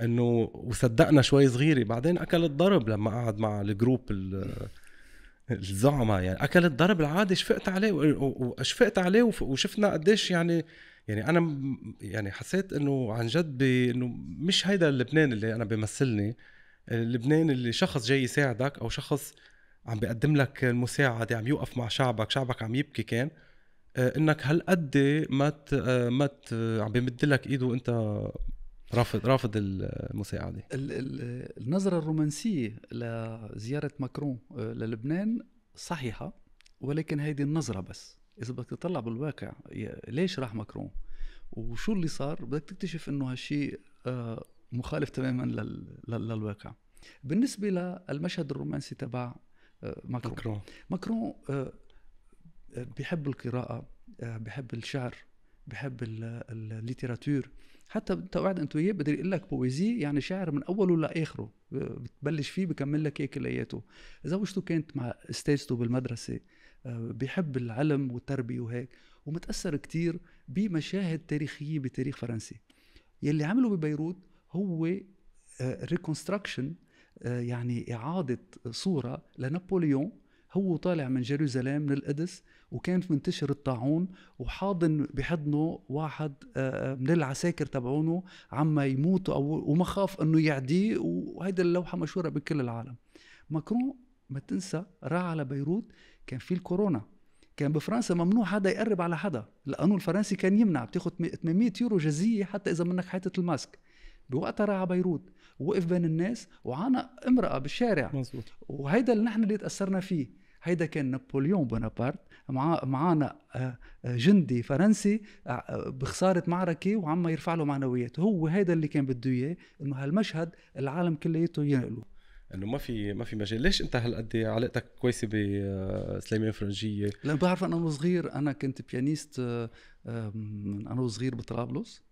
انه وصدقنا شوي صغيره بعدين اكل الضرب لما قعد مع الجروب الزعماء يعني اكل الضرب العادي شفقت عليه وشفقت عليه وشفنا قديش يعني يعني انا يعني حسيت انه عن جد انه مش هيدا اللبنان اللي انا بمثلني لبنان اللي شخص جاي يساعدك او شخص عم بيقدم لك المساعده عم يوقف مع شعبك شعبك عم يبكي كان آه، انك هالقد ما آه، ما عم بيمد لك ايده وانت رافض رافض المساعده النظره الرومانسيه لزياره ماكرون آه، للبنان صحيحه ولكن هيدي النظره بس اذا بدك تطلع بالواقع ليش راح ماكرون وشو اللي صار بدك تكتشف انه هالشيء مخالف تماما للواقع بالنسبه للمشهد الرومانسي تبع ماكرون ماكرون, ماكرون آه، آه، بيحب القراءة آه، بيحب الشعر بحب الليتراتور حتى انت انت وياه بده يقول لك بويزي يعني شعر من اوله لاخره بتبلش فيه بكمل لك هيك كلياته زوجته كانت مع استاذته بالمدرسه بيحب العلم والتربيه وهيك ومتاثر كتير بمشاهد تاريخيه بتاريخ فرنسي يلي عمله ببيروت هو ريكونستراكشن آه، يعني إعادة صورة لنابليون هو طالع من جيروزاليم من القدس وكان منتشر الطاعون وحاضن بحضنه واحد آه، آه، من العساكر تبعونه عما يموت أو وما خاف انه يعديه وهيدا اللوحه مشهوره بكل العالم ماكرون ما تنسى راح على بيروت كان في الكورونا كان بفرنسا ممنوع حدا يقرب على حدا القانون الفرنسي كان يمنع بتاخذ 800 يورو جزيه حتى اذا منك حاطط الماسك بوقتها راح على بيروت وقف بين الناس وعانى امراه بالشارع مزبوط. وهيدا اللي نحن اللي تاثرنا فيه هيدا كان نابليون بونابرت معانا آه، آه، جندي فرنسي آه، بخساره معركه وعم يرفع له معنويات هو هيدا اللي كان بده اياه انه هالمشهد العالم كلياته ينقله انه ما في ما في مجال ليش انت هالقد علاقتك كويسه بسليمان فرنجيه لان بعرف انا صغير انا كنت بيانيست انا وصغير بطرابلس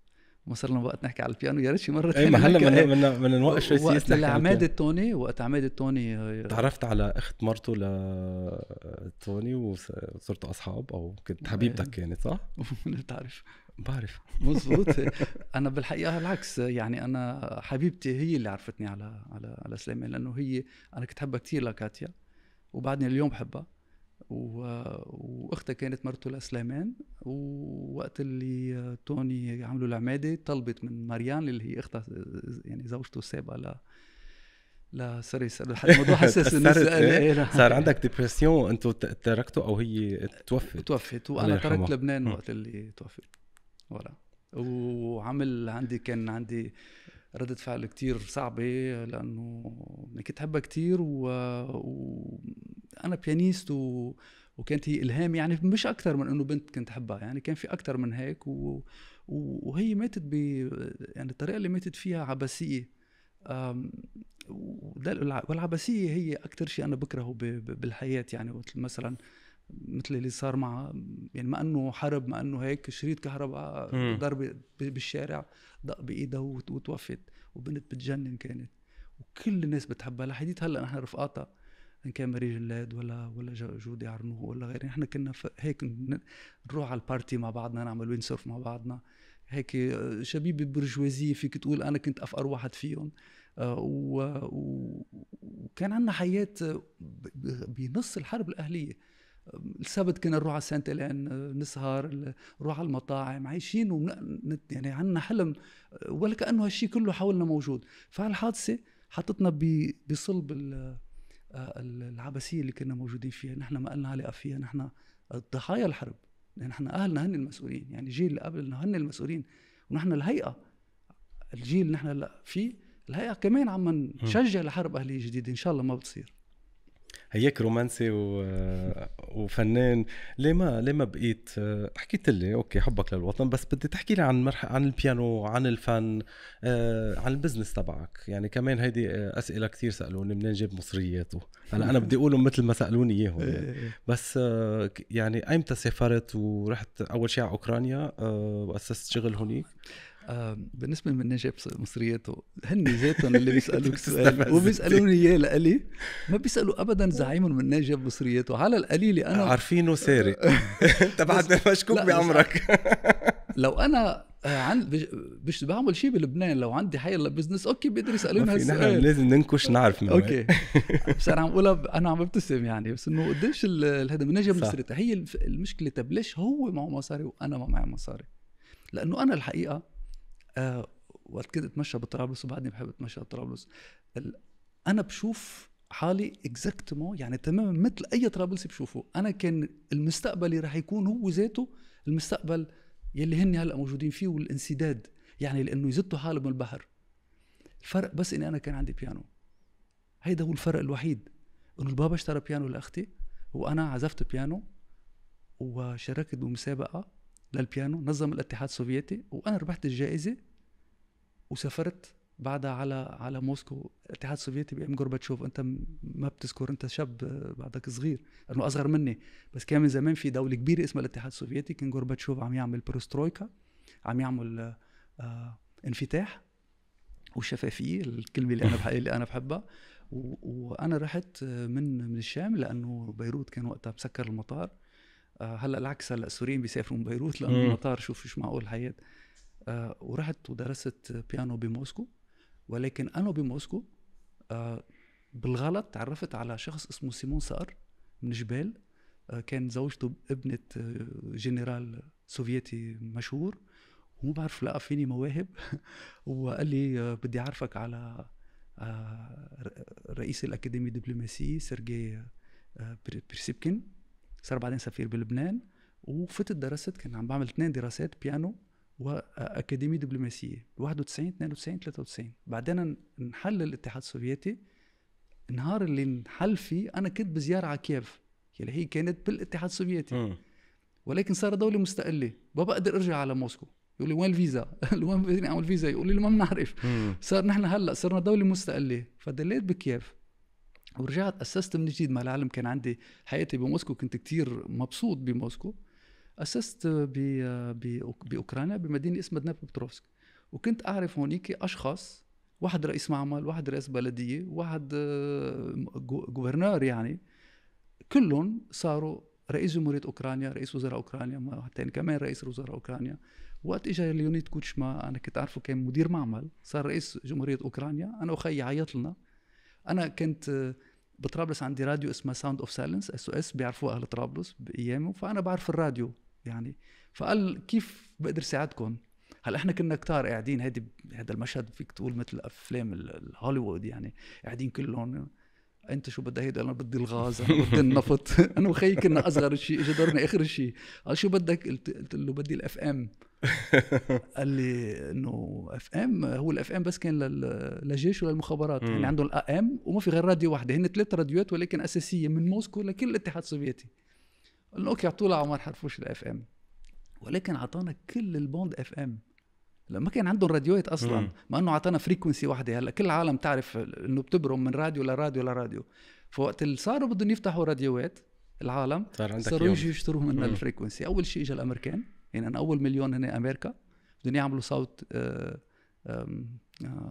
ما وصلنا وقت نحكي على البيانو يا ريت شي مره ثانيه ما هلا بدنا من نوقف شوي وقت عماد التوني وقت عماد التوني آه، آه، تعرفت على اخت مرته لتوني آه، وصرتوا اصحاب او كنت حبيبتك كانت يعني، صح؟ بتعرف بعرف مزبوط انا بالحقيقه العكس يعني انا حبيبتي هي اللي عرفتني على على على سليمان لانه هي انا كنت حبها كثير لكاتيا وبعدني اليوم بحبها واختها كانت مرته لسليمان ووقت اللي توني عملوا العماده طلبت من مريان اللي هي اختها يعني زوجته السابقه ل لا سوري لحد الموضوع حساس إيه؟ صار عندك ديبرسيون انتم تركتوا او هي توفت توفت وانا تركت لبنان وقت اللي توفت ورا وعمل عندي كان عندي آه ردة فعل كتير صعبة لأنه كنت أحبها كتير وأنا و... بيانيست و... وكانت هي إلهام يعني مش أكثر من إنه بنت كنت أحبها يعني كان في أكثر من هيك و... و... وهي ماتت ب يعني الطريقة اللي ماتت فيها عباسية أم... والعباسية هي أكثر شيء أنا بكرهه ب... بالحياة يعني مثلا مثل اللي صار مع يعني ما انه حرب ما انه هيك شريط كهرباء ضربه بالشارع دق بايدها وتوفت وبنت بتجنن كانت وكل الناس بتحبها لحديت هلا نحن رفقاتها ان كان ماري اللاد ولا ولا جودي عرنوه ولا غيره نحن كنا هيك نروح على البارتي مع بعضنا نعمل سيرف مع بعضنا هيك آه، شبيبه برجوازيه فيك تقول انا كنت افقر واحد فيهم آه، وكان عندنا حياه بنص الحرب الاهليه السبت كنا نروح على سانت الين نسهر نروح على المطاعم عايشين ومن... يعني عندنا حلم ولا كانه هالشيء كله حولنا موجود فهالحادثه حطتنا ب... بصلب ال... العبثيه اللي كنا موجودين فيها نحن ما قلنا علاقه فيها نحن ضحايا الحرب يعني نحن اهلنا هن المسؤولين يعني جيل اللي قبلنا هن المسؤولين ونحن الهيئه الجيل اللي نحن هلا فيه الهيئه كمان عم نشجع لحرب اهليه جديده ان شاء الله ما بتصير هيك رومانسي و... آه، وفنان ليه ما ليه ما بقيت آه، حكيت لي اوكي حبك للوطن بس بدي تحكي لي عن مرح... عن البيانو عن الفن آه، عن البزنس تبعك يعني كمان هيدي اسئله كثير سالوني منين جاب مصريات هلا انا بدي اقولهم مثل ما سالوني اياهم إيه، يعني. إيه. بس يعني ايمتى سافرت ورحت اول شيء على اوكرانيا واسست شغل هنيك بالنسبه من نجيب مصرياته هن ذاتهم اللي بيسالوك سؤال وبيسالوني اياه لالي ما بيسالوا ابدا زعيمهم من نجيب مصرياته على القليله انا عارفينه ساري انت بعد مشكوك بعمرك لو انا آه، عن بش بعمل شيء بلبنان لو عندي حيلا بزنس اوكي بقدر يسالوني هالسؤال نحن لازم ننكش نعرف من اوكي بس انا عم بقولها انا عم ببتسم يعني بس انه قديش هذا من نجم مصرياته هي المشكله طب ليش هو معه مصاري وانا ما معي مصاري؟ لانه انا الحقيقه آه وقت كنت اتمشى بطرابلس وبعدني بحب اتمشى بطرابلس انا بشوف حالي اكزاكتمو يعني تماما مثل اي طرابلسي بشوفه انا كان المستقبل اللي راح يكون هو ذاته المستقبل يلي هن هلا موجودين فيه والانسداد يعني لانه يزتوا حالهم من البحر الفرق بس اني انا كان عندي بيانو هيدا هو الفرق الوحيد انه البابا اشترى بيانو لاختي وانا عزفت بيانو وشاركت بمسابقه للبيانو نظم الاتحاد السوفيتي وانا ربحت الجائزه وسافرت بعدها على على موسكو الاتحاد السوفيتي بام جورباتشوف انت ما بتذكر انت شاب آه، بعدك صغير انه اصغر مني بس كان من زمان في دوله كبيره اسمها الاتحاد السوفيتي كان جورباتشوف عم يعمل بروسترويكا عم يعمل آه،, آه انفتاح وشفافيه الكلمه اللي انا اللي انا بحبها وانا رحت آه، من من الشام لانه بيروت كان وقتها مسكر المطار آه، هلا العكس هلا السوريين بيسافروا من بيروت لانه المطار شوف مش معقول الحياه آه، ورحت ودرست بيانو بموسكو ولكن انا بموسكو آه، بالغلط تعرفت على شخص اسمه سيمون سار من جبال كان زوجته ابنة جنرال سوفيتي مشهور وما بعرف لقى فيني مواهب وقال لي بدي اعرفك على رئيس الاكاديميه الدبلوماسيه سيرجي بريسيبكين صار بعدين سفير بلبنان وفتت درست كان عم بعمل اثنين دراسات بيانو واكاديميه دبلوماسيه 91 92 93 بعدين انحل الاتحاد السوفيتي النهار اللي انحل فيه انا كنت بزياره على كييف يلي هي كانت بالاتحاد السوفيتي م. ولكن صار دولة مستقلة ما بقدر أرجع على موسكو يقول لي وين الفيزا؟ وين بدي أعمل فيزا؟ يقول لي ما بنعرف صار نحن هلا صرنا دولة مستقلة فدليت بكييف ورجعت اسست من جديد مع العلم كان عندي حياتي بموسكو كنت كتير مبسوط بموسكو اسست باوكرانيا بمدينه اسمها دنابروبتروفسك وكنت اعرف هونيك اشخاص واحد رئيس معمل واحد رئيس بلديه واحد جوفرنور يعني كلهم صاروا رئيس جمهوريه اوكرانيا رئيس وزراء اوكرانيا واحد ثاني كمان رئيس وزراء اوكرانيا وقت اجى ليونيد كوتشما انا كنت اعرفه كان مدير معمل صار رئيس جمهوريه اوكرانيا انا وخي عيط لنا انا كنت بطرابلس عندي راديو اسمه ساوند اوف سايلنس اس او اس بيعرفوه اهل طرابلس بايامه فانا بعرف الراديو يعني فقال كيف بقدر ساعدكم هلا احنا كنا كتار قاعدين هيدي هذا المشهد فيك تقول مثل افلام الهوليوود يعني قاعدين كلهم انت شو بدها هيدا انا بدي الغاز انا بدي النفط انا وخيي كنا اصغر شيء اجى دورنا اخر شيء قال شو بدك قلت, له بدي الاف ام قال لي انه اف ام هو الاف ام بس كان للجيش وللمخابرات يعني عندهم الا ام وما في غير راديو واحده هن ثلاث راديوات ولكن اساسيه من موسكو لكل الاتحاد السوفيتي له اوكي اعطوه لعمر حرفوش الاف ام ولكن اعطانا كل البوند اف ام ما كان عندهم راديوات اصلا ما انه اعطانا فريكونسي واحده هلا كل العالم تعرف انه بتبرم من راديو لراديو لراديو فوقت اللي صاروا بدهم يفتحوا راديوات العالم صاروا يجوا يشتروا منا الفريكونسي اول شيء اجى الامريكان يعني أنا اول مليون هن امريكا بدهم يعملوا صوت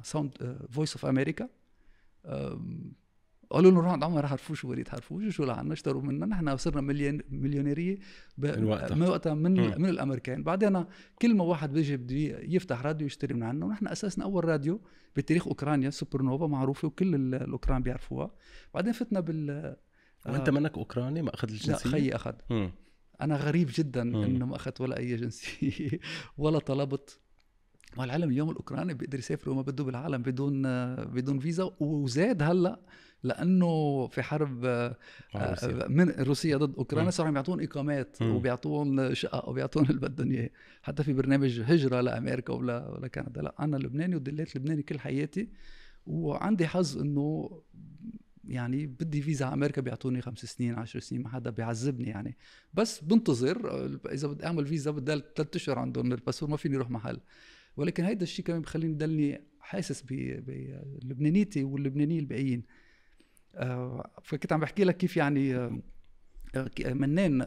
ساوند فويس اوف امريكا قالوا لنا عند عمر حرفوش ووليد حرفوش شو لعنا اشتروا منا نحن صرنا مليون مليونيريه من وقتها من وقتها من, من الامريكان بعدين كل ما واحد بيجي بده يفتح راديو يشتري من عندنا ونحن اسسنا اول راديو بتاريخ اوكرانيا سوبر نوفا معروفه وكل الاوكران بيعرفوها بعدين فتنا بال آه، وانت منك اوكراني ما اخذت الجنسيه؟ لا خيي اخذ انا غريب جدا انه ما اخذت ولا اي جنسيه ولا طلبت العلم اليوم الاوكراني بيقدر يسافر وما بده بالعالم بدون بدون فيزا وزاد هلا لانه في حرب آه، روسيا. من روسيا ضد اوكرانيا صاروا عم يعطون اقامات وبيعطون شقق وبيعطون اللي بدهم اياه حتى في برنامج هجره لامريكا ولا ولا كندا لا انا لبناني ودليت لبناني كل حياتي وعندي حظ انه يعني بدي فيزا على امريكا بيعطوني خمس سنين عشر سنين ما حدا بيعذبني يعني بس بنتظر اذا بدي اعمل فيزا بدي ثلاث اشهر عندهم الباسبور ما فيني اروح محل ولكن هيدا الشيء كمان بخليني ضلني حاسس بلبنانيتي واللبنانيه الباقيين آه، فكنت عم بحكي لك كيف يعني آه، آه، منين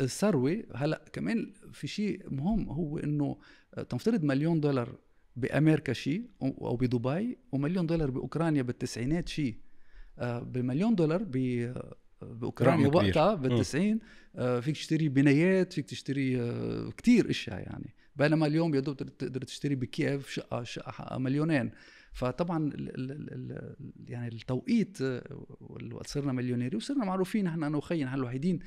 الثروه هلا كمان في شيء مهم هو انه تنفترض مليون دولار بامريكا شيء او بدبي ومليون دولار باوكرانيا بالتسعينات شيء بمليون دولار ب باوكرانيا وقتها بال90 فيك تشتري بنايات فيك تشتري كتير اشياء يعني بينما اليوم يا دوب تقدر تشتري بكييف شقه شقه مليونين فطبعا ال ال ال يعني التوقيت آه، وقت صرنا مليونيري وصرنا معروفين نحن انا وخيي نحن الوحيدين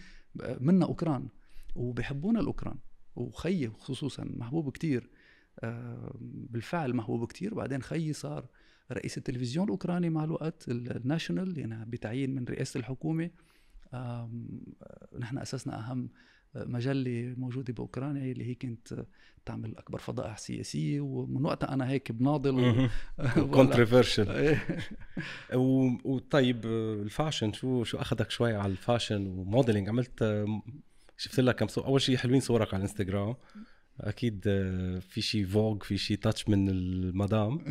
منا اوكران وبحبونا الاوكران وخيي خصوصا محبوب كتير آه، بالفعل محبوب كتير وبعدين خيي صار رئيس التلفزيون الاوكراني مع الوقت الناشونال يعني بتعيين من رئاسه الحكومه آه، نحن اسسنا اهم مجله موجوده باوكرانيا اللي هي كانت تعمل اكبر فضائح سياسيه ومن وقتها انا هيك بناضل كونتروفيرشل إيه. وطيب الفاشن شو شو اخذك شوي على الفاشن وموديلينج عملت شفت لك كم صور اول شيء حلوين صورك على الانستغرام اكيد آه، في شيء فوغ في شيء تاتش من المدام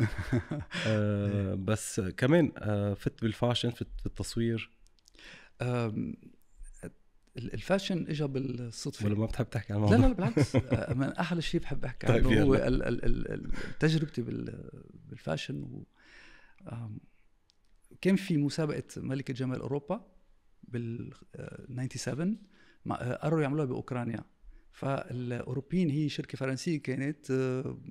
آه، بس كمان آه، فت بالفاشن فت بالتصوير الفاشن اجى بالصدفه ولا ما بتحب تحكي عن الموضوع لا لا بالعكس آه، من احلى شيء بحب احكي طيب، عنه طيب هو تجربتي بالفاشن و كان في مسابقه ملكه جمال اوروبا بال 97 آه، آه، قرروا يعملوها باوكرانيا فالاوروبيين هي شركه فرنسيه كانت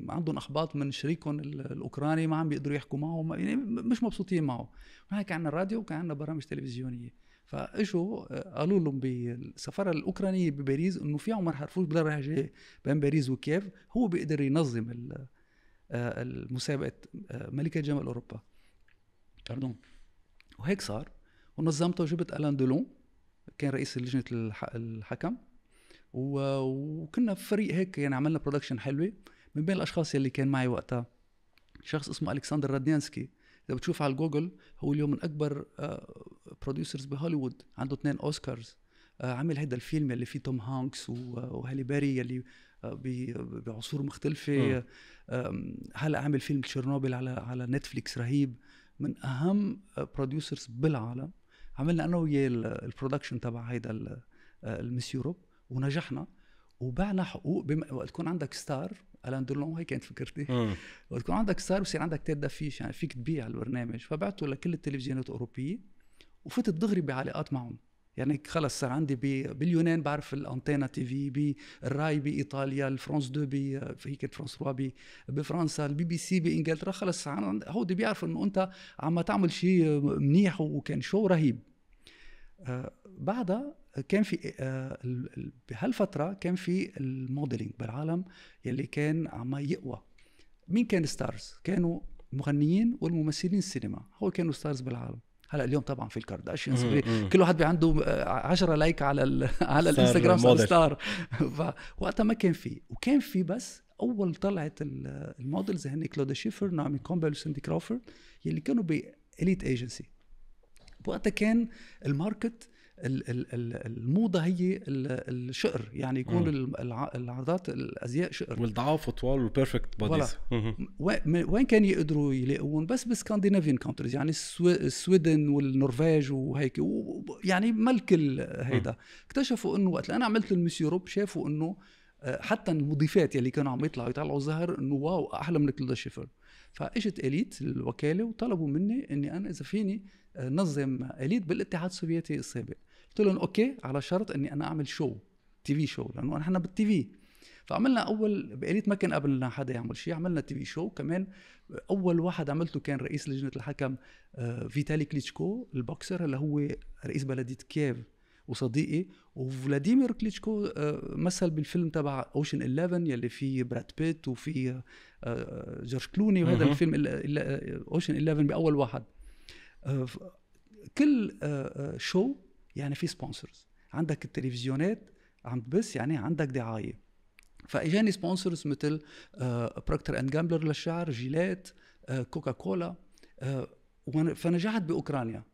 عندهم احباط من شريكهم الاوكراني ما عم بيقدروا يحكوا معه يعني مش مبسوطين معه ونحن كان عندنا راديو وكان عندنا برامج تلفزيونيه فاجوا آه، قالوا لهم بالسفاره الاوكرانيه بباريس انه في عمر حرفوش بلا رايح جاي بين باريس وكييف هو بيقدر ينظم آه، المسابقه آه، ملكه جمال اوروبا اردون وهيك صار ونظمته وجبت الان دولون كان رئيس لجنه الحكم وكنا فريق هيك يعني عملنا برودكشن حلوه من بين الاشخاص يلي كان معي وقتها شخص اسمه الكسندر رادنيانسكي اذا بتشوف على جوجل هو اليوم من اكبر بروديوسرز آه، بهوليوود عنده اثنين اوسكارز آه، عمل هيدا الفيلم اللي فيه توم هانكس آه، وهالي باري اللي بعصور مختلفه هلا عامل فيلم تشيرنوبل على على نتفليكس رهيب من اهم بروديوسرز بالعالم عملنا انا وياه البرودكشن تبع هيدا المس يوروب ونجحنا وبعنا حقوق بم... تكون عندك ستار الان دولون هي كانت فكرتي وتكون عندك صار ويصير عندك دافيش يعني فيك تبيع البرنامج فبعته لكل التلفزيونات الاوروبيه وفتت دغري بعلاقات معهم يعني خلص صار عندي باليونان بعرف الانتينا تي في بالراي بايطاليا الفرونس دو بهيك فرانس روا بفرنسا البي بي سي بانجلترا خلص هودي بيعرفوا انه انت عم تعمل شيء منيح وكان شو رهيب آه بعدها كان في آه، بهالفتره كان في الموديلينج بالعالم يلي كان عم يقوى مين كان ستارز كانوا المغنيين والممثلين السينما هو كانوا ستارز بالعالم هلا اليوم طبعا في الكارداشيانز كل واحد عنده 10 آه، لايك على الـ على الانستغرام صار ستار فوقتها ما كان في وكان في بس اول طلعت المودلز هن كلودا شيفر نعمي كومبل وسندي كروفر يلي كانوا بإليت ايجنسي وقتها كان الماركت الموضه هي الشقر يعني يكون العضلات الازياء شقر والضعاف طوال والبيرفكت بوديز وين كان يقدروا يلاقوهم بس بسكاندينافيان كونتريز يعني السويدن والنرويج وهيك يعني ملك هيدا اكتشفوا انه وقت انا عملت المسيوروب شافوا انه آه، حتى المضيفات يلي كانوا عم يطلعوا يطلعوا ظهر انه واو احلى من كل شيفر فاجت اليت الوكاله وطلبوا مني اني انا اذا فيني آه، نظم اليت بالاتحاد السوفيتي السابق قلت لهم اوكي على شرط اني انا اعمل شو تي في شو لانه نحن بالتي في فعملنا اول بقاليت ما كان قبلنا حدا يعمل شيء عملنا تي في شو كمان اول واحد عملته كان رئيس لجنه الحكم آه، فيتالي كليتشكو البوكسر اللي هو رئيس بلديه كييف وصديقي وفلاديمير كليتشكو آه، مثل بالفيلم تبع اوشن 11 يلي فيه براد بيت وفيه آه، جورج كلوني وهذا الفيلم اوشن 11 باول واحد كل شو يعني في سبونسرز عندك التلفزيونات عم تبث يعني عندك دعايه فاجاني سبونسرز مثل بروكتر اند جامبلر للشعر جيلات كوكا آه، آه، كولا فنجحت باوكرانيا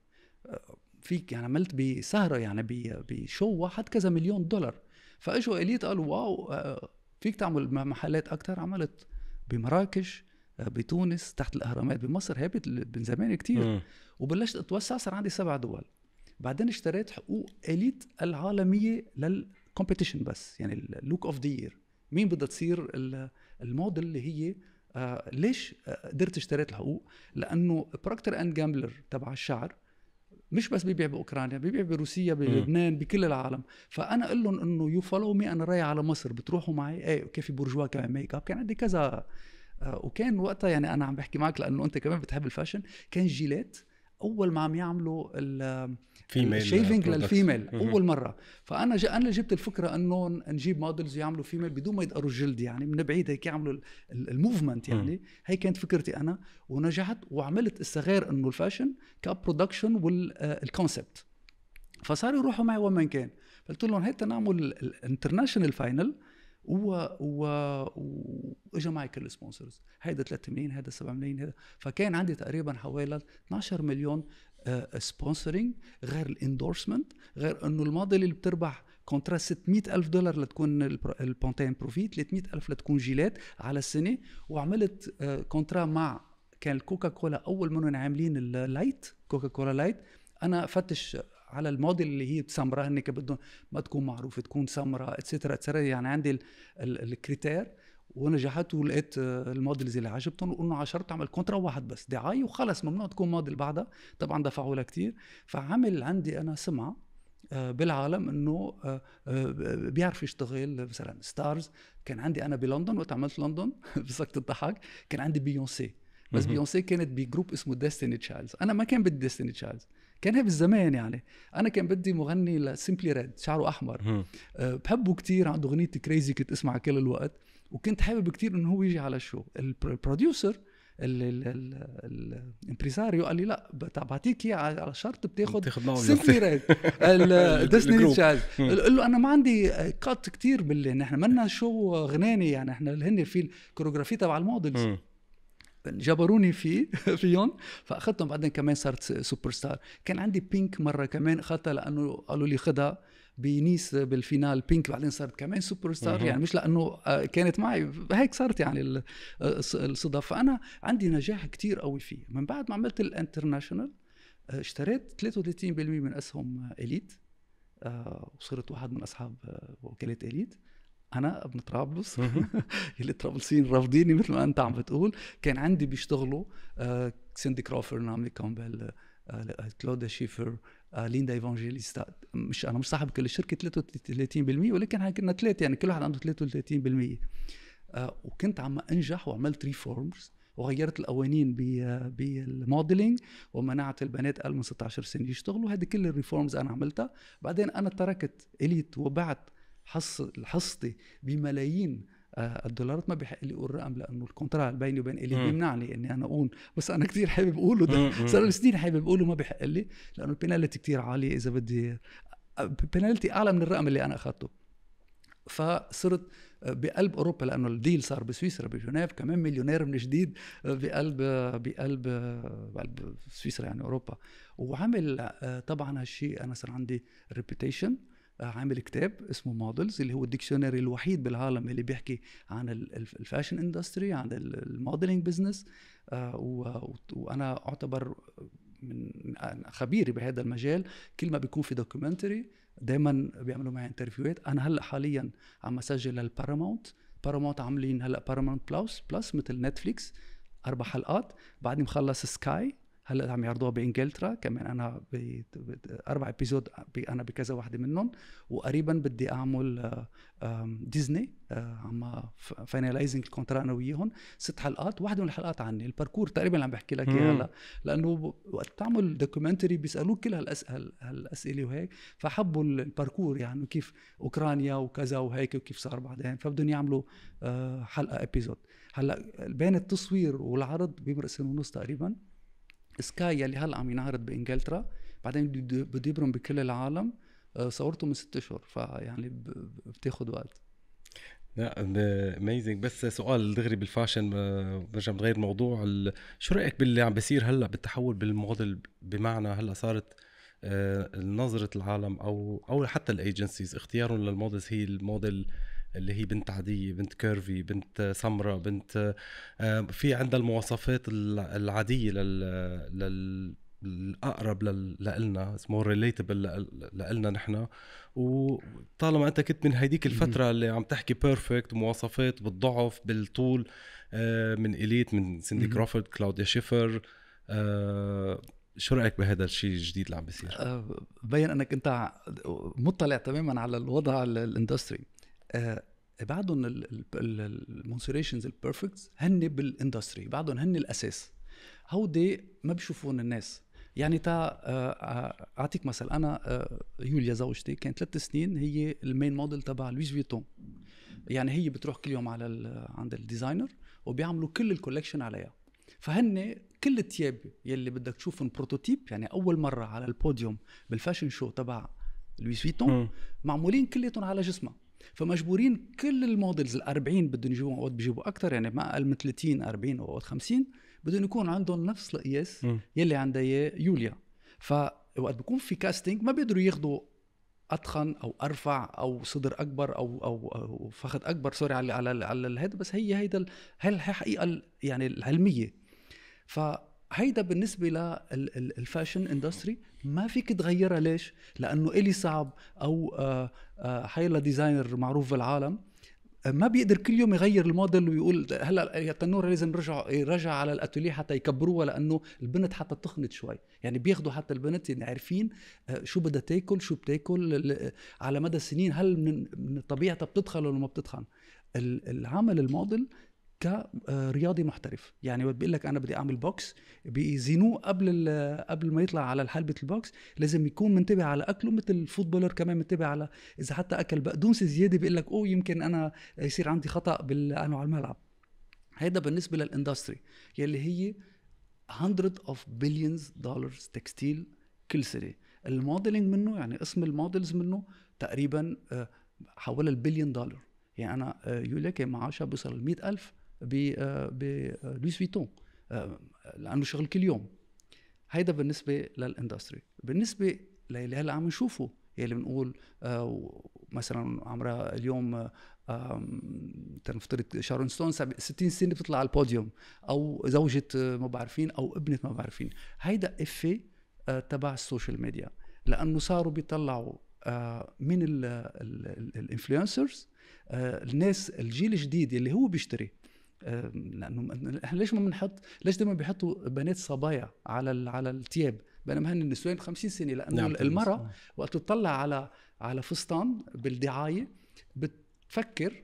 آه، فيك يعني عملت بسهره يعني بشو واحد كذا مليون دولار فاجوا اليت قالوا واو فيك تعمل محلات اكثر عملت بمراكش بتونس تحت الاهرامات بمصر هابت من زمان كتير وبلشت اتوسع صار عندي سبع دول بعدين اشتريت حقوق اليت العالميه للكومبيتيشن بس يعني اللوك اوف ذا يير مين بدها تصير الموديل اللي هي آه ليش آه، قدرت اشتريت الحقوق؟ لانه بروكتر اند جامبلر تبع الشعر مش بس بيبيع باوكرانيا بيبيع بروسيا بلبنان بكل العالم فانا اقول لهم انه يو فولو مي انا رايح على مصر بتروحوا معي ايه اوكي في برجوا كمان ميك اب كان عندي كذا آه وكان وقتها يعني انا عم بحكي معك لانه انت كمان بتحب الفاشن كان جيلات اول ما عم يعملوا الشيفنج للفيميل اول مره فانا ج... انا جبت الفكره انه نجيب مودلز يعملوا فيميل بدون ما يدقروا الجلد يعني من بعيد هيك يعملوا الموفمنت يعني هي كانت فكرتي انا ونجحت وعملت استغير انه الفاشن كبرودكشن والكونسبت آه، فصاروا يروحوا معي وين كان قلت لهم هات نعمل الانترناشونال فاينل و و واجا معي كل السبونسرز هيدا 3 ملايين هيدا 7 ملايين هيدا فكان عندي تقريبا حوالي 12 مليون سبونسرينج آه، غير الاندورسمنت غير انه الموديل اللي بتربح كونترا 600 ألف دولار لتكون البونتين بروفيت 300 ألف لتكون جيلات على السنة وعملت كونترا آه، مع كان الكوكا كولا أول منهم عاملين اللايت كوكا كولا لايت أنا فتش على الموديل اللي هي سمراء انك بدهم ما تكون معروفه تكون سمراء اتسترا اتسترا يعني عندي الكريتير ونجحت ولقيت آه، المودلز اللي عجبتهم وقلنا عشرة عمل كونترا واحد بس دعايه وخلص ممنوع تكون موديل بعدها طبعا دفعوا لها كثير فعمل عندي انا سمعه آه، بالعالم انه آه، بيعرف يشتغل مثلا ستارز كان عندي انا بلندن وقت عملت لندن بسكت الضحك كان عندي بيونسي بس بيونسي كانت بجروب اسمه ديستني تشايلدز انا ما كان بدي ديستني تشايلدز كان هي بالزمان يعني انا كان بدي مغني لسيمبلي ريد شعره احمر أه بحبه كتير عنده اغنيه كريزي كنت اسمعها كل الوقت وكنت حابب كتير انه هو يجي على الشو البروديوسر الامبريساريو قال لي لا بعطيك اياه على شرط بتاخد سيمبلي ريد ديزني تشايلد قال له انا ما عندي كات كتير باللي نحن منا شو غناني يعني احنا اللي هن في الكوريوغرافي تبع المودلز جبروني فيه فيهم فاخذتهم بعدين كمان صارت سوبر ستار كان عندي بينك مره كمان اخذتها لانه قالوا لي خذها بنيس بالفينال بينك بعدين صارت كمان سوبر ستار يعني مش لانه آه، كانت معي هيك صارت يعني الصدف فانا عندي نجاح كتير قوي فيه من بعد ما عملت الانترناشونال آه، اشتريت 33% من اسهم اليت آه، وصرت واحد من اصحاب وكاله اليت انا ابن طرابلس اللي طرابلسين رافضيني مثل ما انت عم بتقول كان عندي بيشتغلوا آه، سيندي كروفر كرافر نعملي كامبل آه، آه، كلودا شيفر ليندا ايفانجيليستا مش انا مش صاحب كل الشركه 33% ولكن كنا ثلاثه يعني كل واحد عنده 33% وكنت عم انجح وعملت ريفورمز وغيرت القوانين بالموديلينج ومنعت البنات اقل من 16 سنه يشتغلوا هذه كل الريفورمز انا عملتها بعدين انا تركت اليت وبعت حصتي بملايين آه، الدولارات ما بيحق لي اقول رقم لانه الكونترا بيني وبين الي بيمنعني اني انا اقول بس انا كثير حابب اقوله ده صار لي سنين حابب اقوله ما بيحق لي لانه البينالتي كثير عاليه اذا بدي بينالتي آه، اعلى من الرقم اللي انا اخذته فصرت آه، بقلب اوروبا لانه الديل صار بسويسرا بجنيف كمان مليونير من جديد بقلب بقلب بقلب سويسرا يعني اوروبا وعمل طبعا هالشيء انا صار عندي ريبيتيشن عامل كتاب اسمه مودلز اللي هو الديكشنري الوحيد بالعالم اللي بيحكي عن الفاشن اندستري عن الموديلنج آه، بزنس وانا اعتبر من خبيري بهذا المجال كل ما بيكون في دوكيومنتري دائما بيعملوا معي انترفيوهات انا هلا حاليا عم اسجل للباراماونت باراماونت عاملين هلا باراماونت بلس بلس مثل نتفليكس اربع حلقات بعدني مخلص سكاي هلا عم يعرضوها بانجلترا كمان انا باربع ابيزود انا بكذا وحده منهم وقريبا بدي اعمل ديزني آه، آه، عم فاينلايزنج الكونترا انا وياهم ست حلقات وحده من الحلقات عني الباركور تقريبا عم بحكي لك اياه هلا لانه وقت تعمل دوكيومنتري بيسالوك كل هالأسئلة, هالاسئله وهيك فحبوا الباركور يعني كيف اوكرانيا وكذا وهيك وكيف صار بعدين فبدهم يعملوا آه، حلقه ابيزود هلا بين التصوير والعرض بيمرق سنه ونص تقريبا سكاي اللي هلا عم ينعرض بانجلترا بعدين بده يبرم بكل العالم آه، صورته من ست اشهر فيعني بتاخذ وقت لا اميزنج بس سؤال دغري بالفاشن آه، برجع بغير موضوع شو رايك باللي عم بيصير هلا بالتحول بالموديل بمعنى هلا صارت آه، نظره العالم او او حتى الايجنسيز اختيارهم للمودلز هي الموديل اللي هي بنت عادية بنت كيرفي بنت سمراء بنت آه، في عندها المواصفات العادية لل, لل... الاقرب لنا مور ريليتبل لنا نحن وطالما انت كنت من هيديك الفتره اللي عم تحكي بيرفكت مواصفات بالضعف بالطول آه، من اليت من سندي كروفورد كلاوديا شيفر آه، شو رايك بهذا الشيء الجديد اللي عم بيصير؟ بين انك انت مطلع تماما على الوضع الاندستري آه، بعدهم المونسوريشنز البيرفكتس هن بالاندستري بعدهم هن الاساس هودي ما بيشوفون الناس يعني تا آه، آه، اعطيك مثل انا يوليا زوجتي كانت ثلاث سنين هي المين موديل تبع لويس فيتون يعني هي بتروح كل يوم على عند الديزاينر وبيعملوا كل الكولكشن عليها فهن كل الثياب يلي بدك تشوفهم بروتوتيب يعني اول مره على البوديوم بالفاشن شو تبع لويس فيتون معمولين كليتهم على جسمها فمجبورين كل المودلز ال 40 بدهم يجيبوا عقود بيجيبوا اكثر يعني ما اقل من 30 40 او 50 بدهم يكون عندهم نفس القياس e يلي عندها يوليا فوقت بيكون في كاستنج ما بيقدروا ياخذوا اتخن او ارفع او صدر اكبر او او, أو فخذ اكبر سوري على على على الهيد بس هي هيدا هي الحقيقه يعني العلميه ف هيدا بالنسبه للفاشن اندستري ما فيك تغيرها ليش؟ لانه الي صعب او حيلا آه، آه، ديزاينر معروف بالعالم آه، ما بيقدر كل يوم يغير الموديل ويقول هلا التنور لازم رجع يرجع على الاتوليه حتى يكبروها لانه البنت حتى تخنت شوي يعني بياخذوا حتى البنت يعني عارفين شو بدها تاكل شو بتاكل على مدى السنين هل من طبيعتها بتدخل ولا ما بتدخل؟ العمل الموديل كرياضي آه، محترف يعني بيقول لك انا بدي اعمل بوكس بيزينوه قبل قبل ما يطلع على حلبه البوكس لازم يكون منتبه على اكله مثل الفوتبولر كمان منتبه على اذا حتى اكل بقدونس زياده بيقول لك اوه يمكن انا يصير عندي خطا بال انا على الملعب هيدا بالنسبه للاندستري يلي هي 100 اوف بليونز دولارز تكستيل كل سنه الموديلنج منه يعني قسم المودلز منه تقريبا آه، حوالي البليون دولار يعني انا آه، يولا كان معاشها بيوصل ل ألف بلويس آه، آه، فيتون آه، لانه شغل كل يوم هيدا بالنسبه للاندستري بالنسبه للي هلا عم نشوفه يلي بنقول مثلا عمرها اليوم تنفترض شارون ستون 60 سنه بتطلع على البوديوم او زوجة ما بعرفين او ابنة ما بعرفين هيدا افي تبع السوشيال ميديا لانه صاروا بيطلعوا من الانفلونسرز الناس الجيل الجديد اللي هو بيشتري لانه ليش ما بنحط ليش دائما بيحطوا بنات صبايا على ال... على الثياب بينما هن النسوان 50 سنه لانه نعم. المراه وقت تطلع على على فستان بالدعايه بتفكر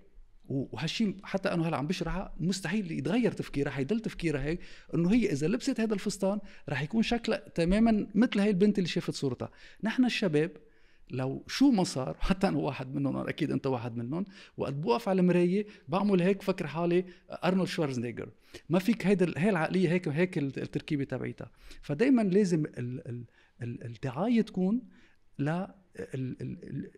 وهالشيء حتى انا هلا عم بشرحها مستحيل يتغير تفكيرها حيضل تفكيرها هيك انه هي اذا لبست هذا الفستان رح يكون شكلها تماما مثل هي البنت اللي شافت صورتها نحن الشباب لو شو ما صار حتى انا واحد منهم أنا اكيد انت واحد منهم وقت بوقف على المرايه بعمل هيك فكر حالي ارنولد شوارزنيجر ما فيك هيدا هي العقليه هيك هيك التركيبه تبعيتها فدائما لازم الدعايه تكون ل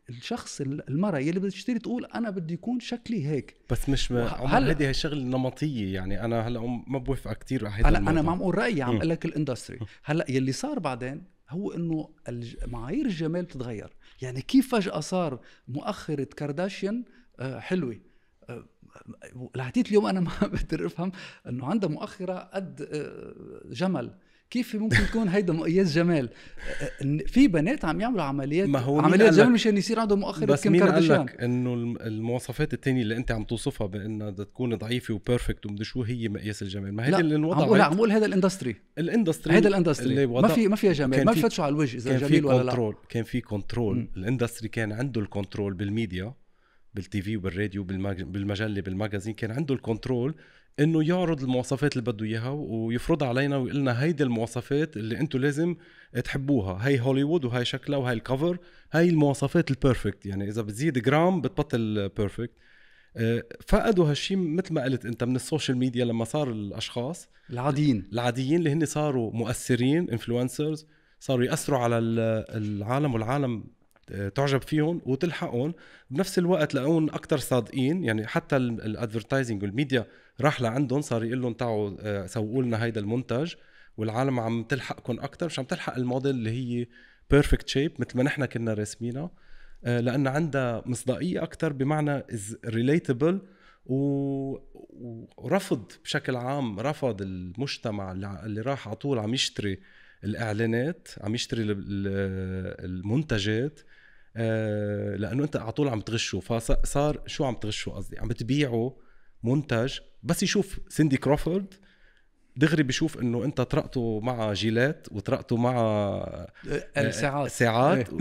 الشخص المرأة يلي بدها تشتري تقول أنا بدي يكون شكلي هيك بس مش ما هذه هيدي شغله نمطية يعني أنا هلا ما بوافقك كثير على هلا أنا ما عم أقول رأيي عم أقول لك الإندستري هلا يلي صار بعدين هو إنه معايير الجمال بتتغير يعني كيف فجاه صار مؤخره كارداشيان آه، حلوه آه، لحديت اليوم انا ما بقدر افهم انه عندها مؤخره قد آه، جمل كيف ممكن يكون هيدا مقياس جمال أه، أه، في بنات عم يعملوا عمليات ما هو عمليات جمال مشان يصير عندهم مؤخر بس مين قال لك انه المواصفات التانية اللي انت عم توصفها بانها بدها تكون ضعيفه وبيرفكت ومدري شو هي مقياس الجمال ما هي اللي انوضع عم, عم بقول هذا الاندستري الاندستري هذا الاندستري اللي وضع ما في ما فيها جمال ما بفتشوا على الوجه اذا جميل ولا لا كان في كنترول كان في كنترول الاندستري كان عنده الكنترول بالميديا بالتي في وبالراديو بالمجله بالماجازين كان عنده الكنترول انه يعرض المواصفات اللي بده اياها ويفرضها علينا ويقول لنا هيدي المواصفات اللي انتم لازم تحبوها هي هوليوود وهي شكلها وهي الكفر هي المواصفات البيرفكت يعني اذا بتزيد جرام بتبطل بيرفكت آه، فقدوا هالشيء مثل ما قلت انت من السوشيال ميديا لما صار الاشخاص العاديين العاديين اللي هن صاروا مؤثرين انفلونسرز صاروا ياثروا على العالم والعالم تعجب فيهم وتلحقهم بنفس الوقت لقون اكثر صادقين يعني حتى الادفرتايزنج والميديا راح لعندهم صار يقول لهم تعوا آه، سوقوا لنا هيدا المنتج والعالم عم تلحقكم اكثر مش عم تلحق الموديل اللي هي بيرفكت شيب مثل ما نحن كنا راسمينها آه، لان عندها مصداقيه اكثر بمعنى از ريليتبل ورفض بشكل عام رفض المجتمع اللي راح على طول عم يشتري الاعلانات عم يشتري المنتجات آه، لانه انت على طول عم تغشه فصار شو عم تغشه قصدي عم تبيعه منتج بس يشوف سندي كروفورد دغري بشوف انه انت طرقته مع جيلات وطرقته مع آه، آه، ساعات ساعات إيه.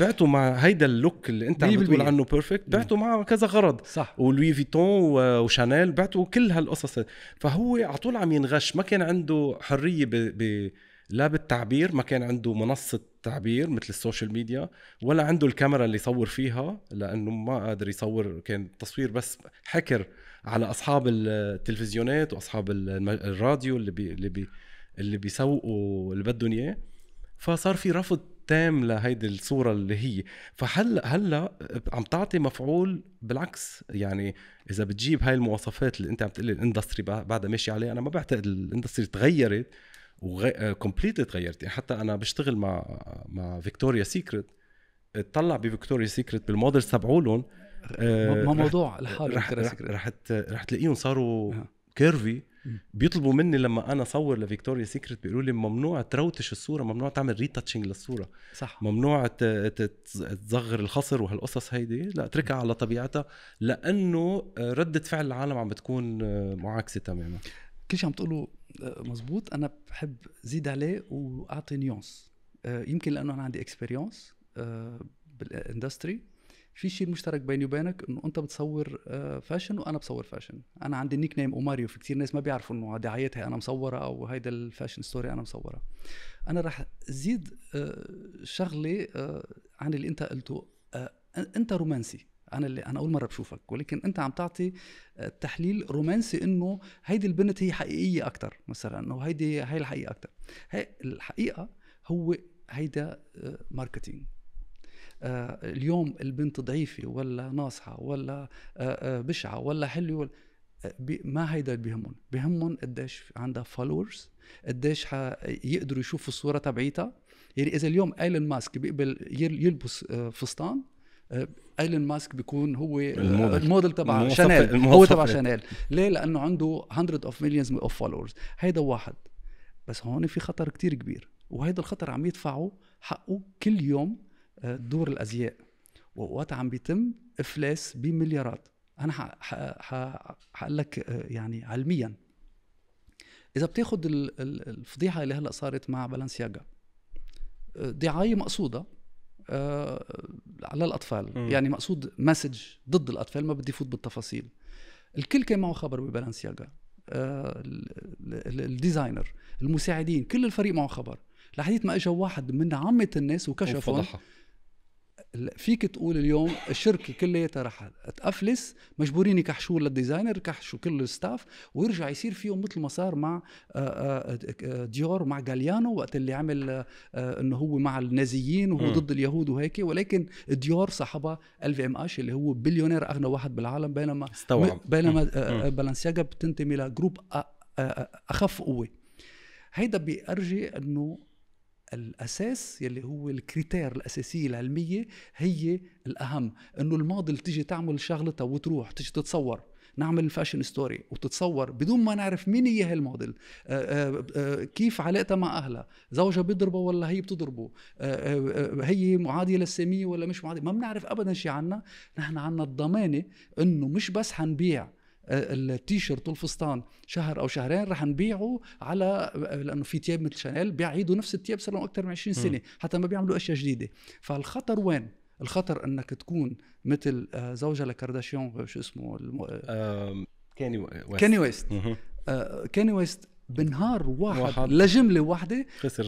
بعته مع هيدا اللوك اللي انت عم بتقول عنه بيرفكت إيه. بعته مع كذا غرض صح ولوي فيتون وشانيل بعته كل هالقصص فهو على طول عم ينغش ما كان عنده حريه ب... ب... لا بالتعبير ما كان عنده منصة تعبير مثل السوشيال ميديا ولا عنده الكاميرا اللي يصور فيها لأنه ما قادر يصور كان التصوير بس حكر على أصحاب التلفزيونات وأصحاب الراديو اللي بي اللي بي اللي بيسوقوا اللي بدهم إياه فصار في رفض تام لهيدي الصورة اللي هي فهلا هلا عم تعطي مفعول بالعكس يعني إذا بتجيب هاي المواصفات اللي أنت عم تقولي الاندستري بعدها ماشي عليها أنا ما بعتقد الاندستري تغيرت وكمبليتلي تغيرت آه، يعني حتى انا بشتغل مع مع فيكتوريا سيكريت اتطلع بفيكتوريا سيكريت بالموديل تبعولهم ما آه، موضوع لحاله رح رح رح تلاقيهم صاروا كيرفي بيطلبوا مني لما انا اصور لفيكتوريا سيكريت بيقولوا لي ممنوع تروتش الصوره ممنوع تعمل ريتاتشنج للصوره صح ممنوع تصغر الخصر وهالقصص هيدي لا اتركها على طبيعتها لانه آه، رده فعل العالم عم بتكون معاكسه تماما كل شيء عم تقوله آه، مزبوط انا بحب زيد عليه واعطي نيونس آه، يمكن لانه انا عندي اكسبيرينس آه، بالاندستري في شيء مشترك بيني وبينك انه انت بتصور فاشن وانا بصور فاشن انا عندي نيك نيم اوماريو في كثير ناس ما بيعرفوا انه دعايتها انا مصوره او هيدا الفاشن ستوري انا مصوره انا راح زيد شغله عن اللي انت قلته انت رومانسي انا اللي انا اول مره بشوفك ولكن انت عم تعطي آه، تحليل رومانسي انه هيدي البنت هي حقيقيه اكثر مثلا انه هيدي هي الحقيقه اكثر هي الحقيقه هو هيدا ماركتينج آه، آه، اليوم البنت ضعيفه ولا ناصحه ولا بشعه ولا حلوه ولا ما هيدا اللي بيهمهم بيهمهم قديش عندها فولورز قديش يقدروا يشوفوا الصوره تبعيتها يعني اذا اليوم ايلون ماسك بيقبل يلبس فستان آه، ايلون ماسك بيكون هو الموديل, الموديل تبع شانيل هو تبع شانيل ليه لانه عنده 100 اوف مليونز اوف فولورز هيدا واحد بس هون في خطر كتير كبير وهيدا الخطر عم يدفعه حقه كل يوم آه، دور الازياء واوقات عم بيتم افلاس بمليارات انا حقول لك آه، يعني علميا اذا بتاخذ الفضيحه اللي هلا صارت مع بلانسياجا دعايه مقصوده آه، على الاطفال م. يعني مقصود مسج ضد الاطفال ما بدي فوت بالتفاصيل الكل كان معه خبر ببالانسياغا الديزاينر آه، المساعدين كل الفريق معه خبر لحديت ما اجى واحد من عامه الناس وكشفهم فيك تقول اليوم الشركه كلياتها رح تافلس مجبورين يكحشوا للديزاينر يكحشوا كل الستاف ويرجع يصير فيهم مثل ما صار مع آه، آه، آه، ديور مع غاليانو وقت اللي عمل انه هو مع النازيين وهو م. ضد اليهود وهيك ولكن ديور صاحبها الفي ام اش اللي هو بليونير اغنى واحد بالعالم بينما استوعب بينما بالانسياجا بتنتمي لجروب اخف قوه هيدا بيرجي انه الاساس يلي هو الكريتير الاساسيه العلميه هي الاهم انه الموديل تيجي تعمل شغلتها وتروح تيجي تتصور نعمل فاشن ستوري وتتصور بدون ما نعرف مين هي هالموديل آه، آه، آه، كيف علاقتها مع اهلها زوجها بيضربه ولا هي بتضربه هي معاديه للساميه ولا مش معاديه ما بنعرف ابدا شيء عنها نحن عنا الضمانه انه مش بس حنبيع التيشيرت والفستان شهر او شهرين رح نبيعه على لانه في تياب مثل شانيل بيعيدوا نفس التياب صار لهم اكثر من 20 سنه حتى ما بيعملوا اشياء جديده فالخطر وين الخطر انك تكون مثل آه، زوجة لكارداشيون شو اسمه آه، كاني ويست كاني ويست آه، كاني ويست بنهار واحد, واحد لجمله واحده خسر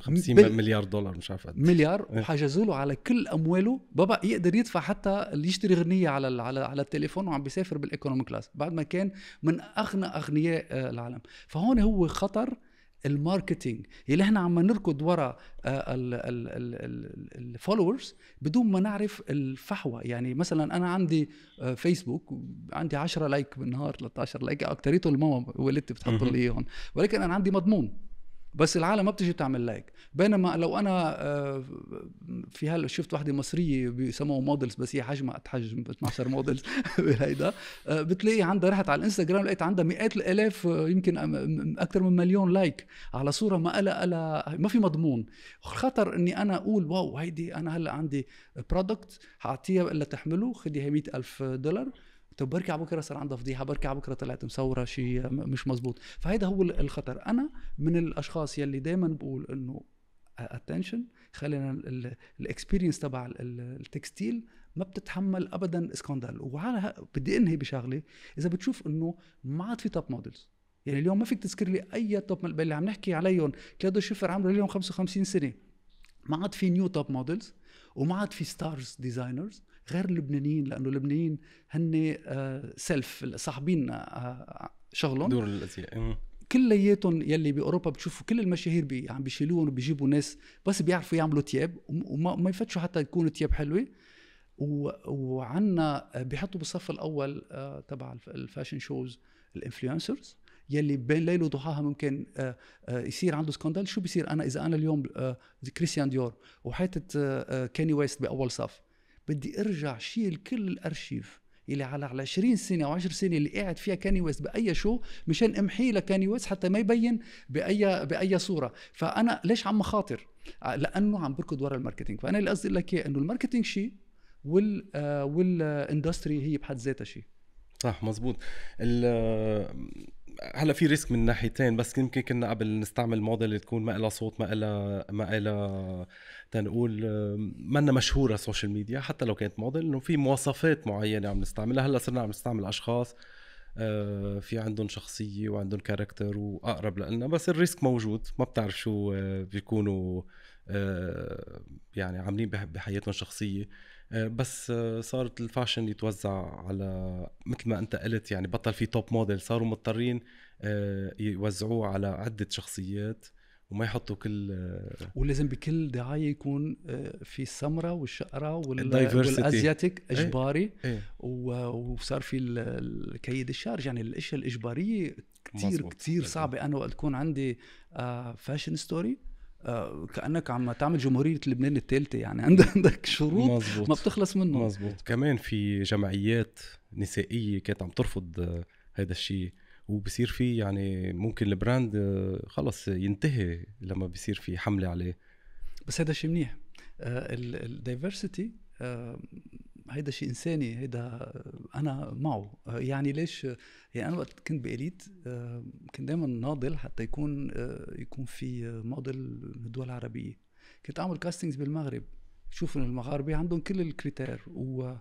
50 آه، بال... مليار دولار مش عارف قد مليار إيه. وحجزوا له على كل امواله بابا يقدر يدفع حتى اللي يشتري غنيه على على على التليفون وعم بيسافر بالايكونومي كلاس بعد ما كان من اغنى اغنياء آه، العالم فهون هو خطر الماركتينج اللي احنا عم نركض ورا آه، الفولورز بدون ما نعرف الفحوى يعني مثلا انا عندي فيسبوك آه، عندي 10 لايك بالنهار 13 لايك اكتريته الماما والدتي بتحط لي اياهم ولكن انا عندي مضمون بس العالم ما بتجي تعمل لايك بينما لو انا آه، في هلا شفت وحده مصريه بيسموها مودلز بس هي حجمها قد حجم 12 مودلز بهيدا بتلاقي عندها رحت على الانستغرام لقيت عندها مئات الالاف آه، يمكن آه، اكثر من مليون لايك على صوره ما الا ألا ما في مضمون خطر اني انا اقول واو هيدي انا هلا عندي برودكت حاعطيها الا تحمله خدي هي 100000 دولار طب على بكره صار عندها فضيحه بركي على بكره طلعت مصوره شيء مش مزبوط فهيدا هو الخطر انا من الاشخاص يلي دائما بقول انه اتنشن خلينا الاكسبيرينس تبع التكستيل ما بتتحمل ابدا اسكندال وعلى بدي انهي بشغله اذا بتشوف انه ما عاد في توب مودلز يعني اليوم ما فيك تذكر لي اي توب اللي عم نحكي عليهم كلادو شيفر عمره اليوم 55 سنه ما عاد في نيو توب مودلز وما عاد في ستارز ديزاينرز غير اللبنانيين لانه اللبنانيين هن سيلف آه، صاحبين آه، شغلهم دور الازياء كلياتهم يلي باوروبا بتشوفوا كل المشاهير بي عم بيشيلوهم وبيجيبوا ناس بس بيعرفوا يعملوا ثياب وما يفتشوا حتى يكونوا ثياب حلوه وعنا آه، بيحطوا بالصف الاول تبع الفاشن شوز الانفلونسرز يلي بين ليل وضحاها ممكن يصير عنده سكندال شو بيصير انا اذا انا اليوم كريستيان ديور وحاطط كيني ويست باول صف بدي ارجع شيل كل الارشيف اللي على على 20 سنه او 10 سنه اللي قاعد فيها كاني ويست باي شو مشان امحيه لكاني ويست حتى ما يبين باي باي صوره فانا ليش عم خاطر آه، لانه عم بركض ورا الماركتينج فانا اللي قصدي لك اياه انه الماركتينج شيء وال آه، والاندستري هي بحد ذاتها شيء صح مزبوط هلا في ريسك من ناحيتين بس يمكن كنا قبل نستعمل موديل اللي تكون ما لها صوت ما لها ما لها تنقول لنا مشهوره سوشيال ميديا حتى لو كانت موديل انه في مواصفات معينه عم نستعملها هلا صرنا عم نستعمل اشخاص آه، في عندهم شخصيه وعندهم كاركتر واقرب لنا بس الريسك موجود ما بتعرف شو آه، بيكونوا آه، يعني عاملين بحياتهم الشخصيه آه، بس آه، صارت الفاشن يتوزع على مثل ما انت قلت يعني بطل في توب موديل صاروا مضطرين آه، يوزعوه على عده شخصيات وما يحطوا كل ولازم بكل دعايه يكون في السمره والشقره والازياتيك إيه، اجباري ايه. ايه. وصار في الكيد الشارج يعني الاشياء الاجباريه كثير كثير صعبه انا وقت تكون عندي فاشن ستوري آه، كانك عم تعمل جمهوريه لبنان الثالثه يعني عندك شروط مزبوط. ما بتخلص منه مزبوط كمان في جمعيات نسائيه كانت عم ترفض آه، هذا الشيء وبصير في يعني ممكن البراند آه، خلص ينتهي لما بصير في حمله عليه بس هذا شيء منيح الدايفرسيتي هيدا شيء انساني هيدا انا معه يعني ليش يعني انا وقت كنت باليت آه، كنت دائما ناضل حتى يكون آه، يكون في موديل من الدول العربيه كنت اعمل كاستنجز بالمغرب شوف انه المغاربه عندهم كل الكريتير و...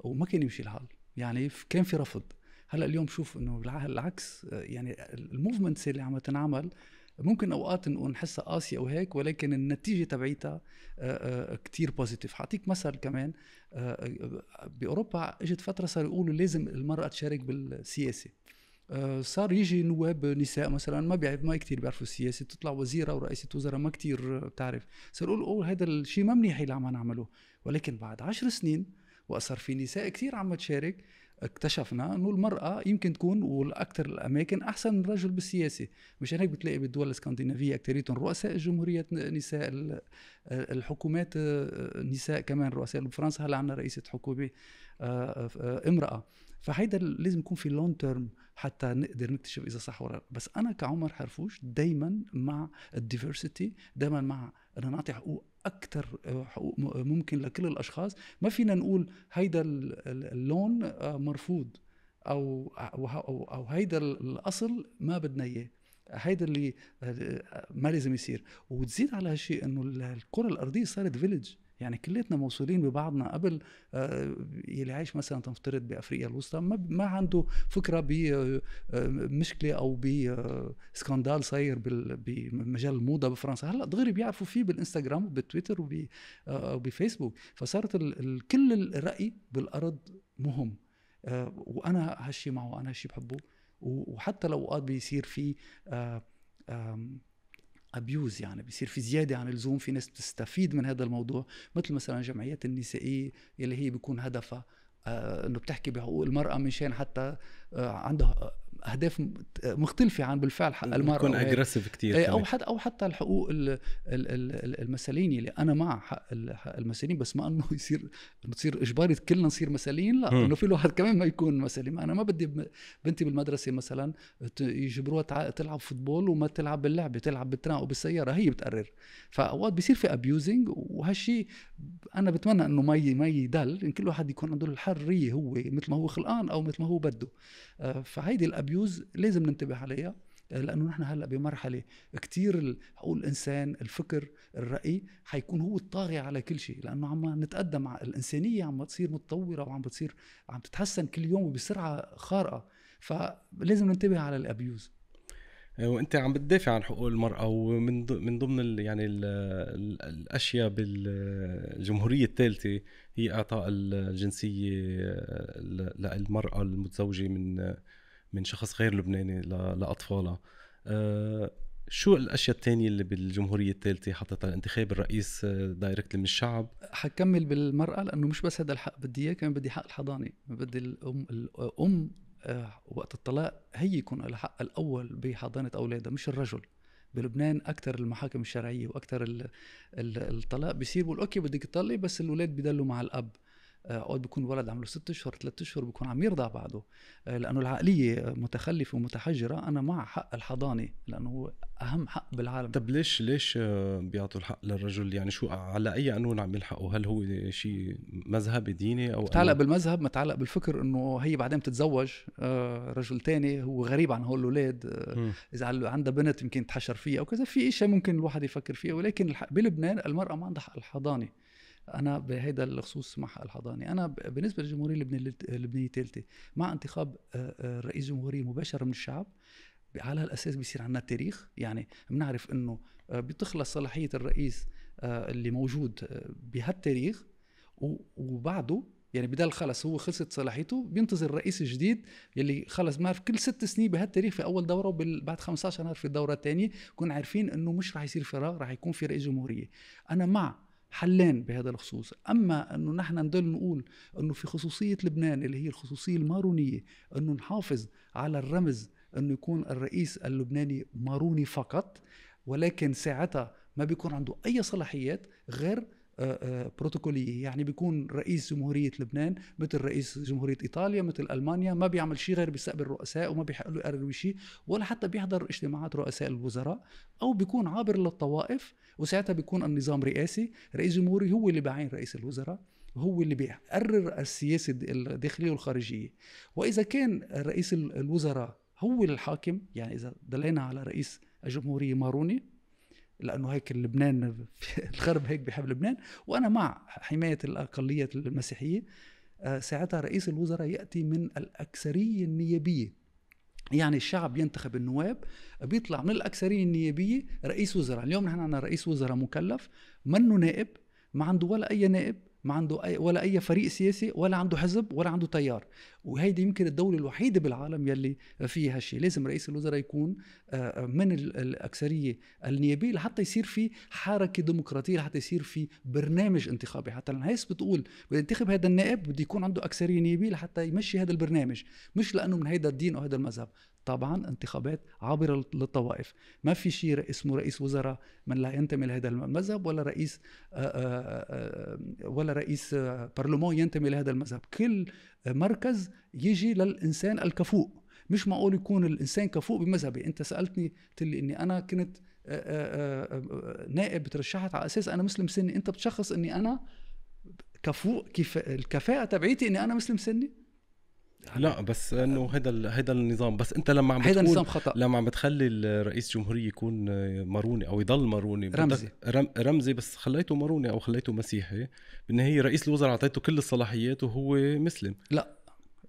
وما كان يمشي الحال يعني كان في رفض هلا اليوم شوف انه بالعكس آه، يعني الموفمنتس اللي عم تنعمل ممكن اوقات نحسها قاسيه وهيك ولكن النتيجه تبعيتها آه، آه، كتير بوزيتيف حاعطيك مثل كمان آه، باوروبا اجت فتره صاروا يقولوا لازم المراه تشارك بالسياسه صار يجي نواب نساء مثلا ما بيعرف ما كثير بيعرفوا السياسه تطلع وزيره ورئيسه وزراء ما كثير بتعرف صار يقول اوه هذا الشيء ما منيح اللي عم نعمله ولكن بعد عشر سنين وصار في نساء كثير عم تشارك اكتشفنا انه المراه يمكن تكون والاكثر الاماكن احسن من الرجل بالسياسه مشان هيك بتلاقي بالدول الاسكندنافيه اكثريتهم رؤساء الجمهوريات نساء الحكومات آه، نساء كمان رؤساء بفرنسا هلا عندنا رئيسه حكومه آه، آه، امراه فهيدا لازم يكون في لونج تيرم حتى نقدر نكتشف اذا صح ولا لا بس انا كعمر حرفوش دائما مع الديفرسيتي دائما مع انا نعطي حقوق اكثر حقوق ممكن لكل الاشخاص ما فينا نقول هيدا اللون آه، مرفوض او او او, أو هيدا الاصل ما بدنا اياه هيدا اللي آه، ما لازم يصير وتزيد على هالشيء انه الكره الارضيه صارت فيلج يعني كلتنا موصولين ببعضنا قبل آه، يلي عايش مثلا تنفترض بافريقيا الوسطى ما, ما عنده فكره بمشكله آه، آه، او بسكندال صاير بمجال الموضه بفرنسا هلا دغري بيعرفوا فيه بالانستغرام وبالتويتر وبفيسبوك فصارت كل الراي بالارض مهم وانا هالشي معه انا هالشي بحبه وحتى لو اوقات بيصير في ابيوز يعني بيصير في زياده عن اللزوم في ناس بتستفيد من هذا الموضوع مثل مثلا الجمعيات النسائيه اللي هي بيكون هدفها آه، انه بتحكي بحقوق المراه مشان حتى آه، عندها اهداف مختلفه عن بالفعل حق المراه يكون اجريسيف كثير او حتى او حتى الحقوق المثالين اللي انا مع حق المثالين بس ما انه يصير انه تصير اجباري كلنا نصير مثاليين لا انه في الواحد كمان ما يكون مثالي انا ما بدي بنتي بالمدرسه مثلا يجبروها تلعب فوتبول وما تلعب باللعبه تلعب بالتران وبالسياره هي بتقرر فاوقات بيصير في ابيوزنج وهالشيء انا بتمنى انه ما ما يدل ان كل واحد يكون عنده الحريه هو مثل ما هو خلقان او مثل ما هو بده آه، فهيدي الابيوزنج الابيوز لازم ننتبه عليها آه، لانه نحن هلا بمرحله كثير حقول الانسان الفكر الراي حيكون هو الطاغي على كل شيء لانه عم نتقدم الانسانيه عم بتصير متطوره وعم بتصير عم تتحسن كل يوم وبسرعه خارقه فلازم ننتبه على الابيوز آه، وانت عم بتدافع عن حقوق المراه ومن من ضمن يعني الاشياء بالجمهوريه الثالثه هي اعطاء الجنسيه آه، للمراه المتزوجه من من شخص غير لبناني لاطفالها آه، شو الاشياء الثانيه اللي بالجمهوريه الثالثه حطتها الانتخاب الرئيس آه، دايركت من الشعب حكمل بالمراه لانه مش بس هذا الحق بدي اياه كمان بدي حق الحضانه بدي الام الام آه، وقت الطلاق هي يكون لها الحق الاول بحضانه اولادها مش الرجل بلبنان اكثر المحاكم الشرعيه واكثر الطلاق بيصير بقول اوكي بدك تطلقي بس الاولاد بيدلوا مع الاب آه، اوقات بيكون الولد عمره ست اشهر ثلاث اشهر بيكون عم يرضع بعده آه، لانه العقليه متخلفه ومتحجره انا مع حق الحضانه لانه هو اهم حق بالعالم طب ليش ليش آه، بيعطوا الحق للرجل يعني شو على اي قانون عم يلحقوا هل هو شيء مذهبي ديني او متعلق بالمذهب متعلق بالفكر انه هي بعدين بتتزوج رجل تاني هو غريب عن هول الاولاد اذا عندها بنت يمكن تحشر فيها او كذا في شيء ممكن الواحد يفكر فيه ولكن بلبنان المراه ما عندها حق الحضانه انا بهيدا الخصوص مع الحضانه انا بالنسبه للجمهوريه اللبنانيه الثالثه مع انتخاب آه، آه، رئيس جمهوريه مباشره من الشعب على هالاساس بيصير عندنا تاريخ يعني بنعرف انه آه، بتخلص صلاحيه الرئيس اللي موجود بهالتاريخ وبعده يعني بدل خلص هو خلصت صلاحيته بينتظر الرئيس الجديد يلي خلص ما كل ست سنين بهالتاريخ في اول دوره وبعد 15 نهار في الدوره الثانيه كنا عارفين انه مش رح يصير فراغ رح يكون في رئيس جمهوريه انا مع حلين بهذا الخصوص اما انه نحن نضل نقول انه في خصوصيه لبنان اللي هي الخصوصيه المارونيه انه نحافظ على الرمز انه يكون الرئيس اللبناني ماروني فقط ولكن ساعتها ما بيكون عنده اي صلاحيات غير آه، آه، بروتوكوليه يعني بيكون رئيس جمهوريه لبنان مثل رئيس جمهوريه ايطاليا مثل المانيا ما بيعمل شيء غير بيستقبل الرؤساء وما له يقرر شيء ولا حتى بيحضر اجتماعات رؤساء الوزراء او بيكون عابر للطوائف وساعتها بيكون النظام رئاسي رئيس جمهوري هو اللي بعين رئيس الوزراء هو اللي بيقرر السياسه الداخليه والخارجيه واذا كان رئيس الوزراء هو الحاكم يعني اذا دلينا على رئيس الجمهوريه ماروني لانه هيك لبنان الغرب هيك بحب لبنان وانا مع حمايه الاقليات المسيحيه آه، ساعتها رئيس الوزراء ياتي من الاكثريه النيابيه يعني الشعب ينتخب النواب بيطلع من الاكثريه النيابيه رئيس وزراء اليوم نحن عندنا رئيس وزراء مكلف منه نائب ما عنده ولا اي نائب ما عنده أي ولا اي فريق سياسي ولا عنده حزب ولا عنده تيار وهيدي يمكن الدوله الوحيده بالعالم يلي فيها هالشيء لازم رئيس الوزراء يكون آه، آه، من الاكثريه النيابيه لحتى يصير في حركه ديمقراطيه لحتى يصير في برنامج انتخابي حتى الهيئه بتقول بدي انتخب هذا النائب بده يكون عنده اكثريه نيابيه لحتى يمشي هذا البرنامج مش لانه من هذا الدين او هذا المذهب طبعا انتخابات عابره للطوائف ما في شيء اسمه رئيس وزراء من لا ينتمي لهذا المذهب ولا رئيس آه، آه، آه، ولا رئيس برلمان ينتمي لهذا المذهب كل مركز يجي للانسان الكفوء مش معقول يكون الانسان كفوء بمذهبي انت سالتني قلت لي اني انا كنت نائب ترشحت على اساس انا مسلم سني انت بتشخص اني انا كفوء كيف الكفاءه تبعيتي اني انا مسلم سني لا بس انه هذا هذا النظام بس انت لما عم بتقول النظام خطا لما عم بتخلي الرئيس جمهوريه يكون ماروني او يضل ماروني رمزي رمزي بس خليته ماروني او خليته مسيحي بالنهايه رئيس الوزراء اعطيته كل الصلاحيات وهو مسلم لا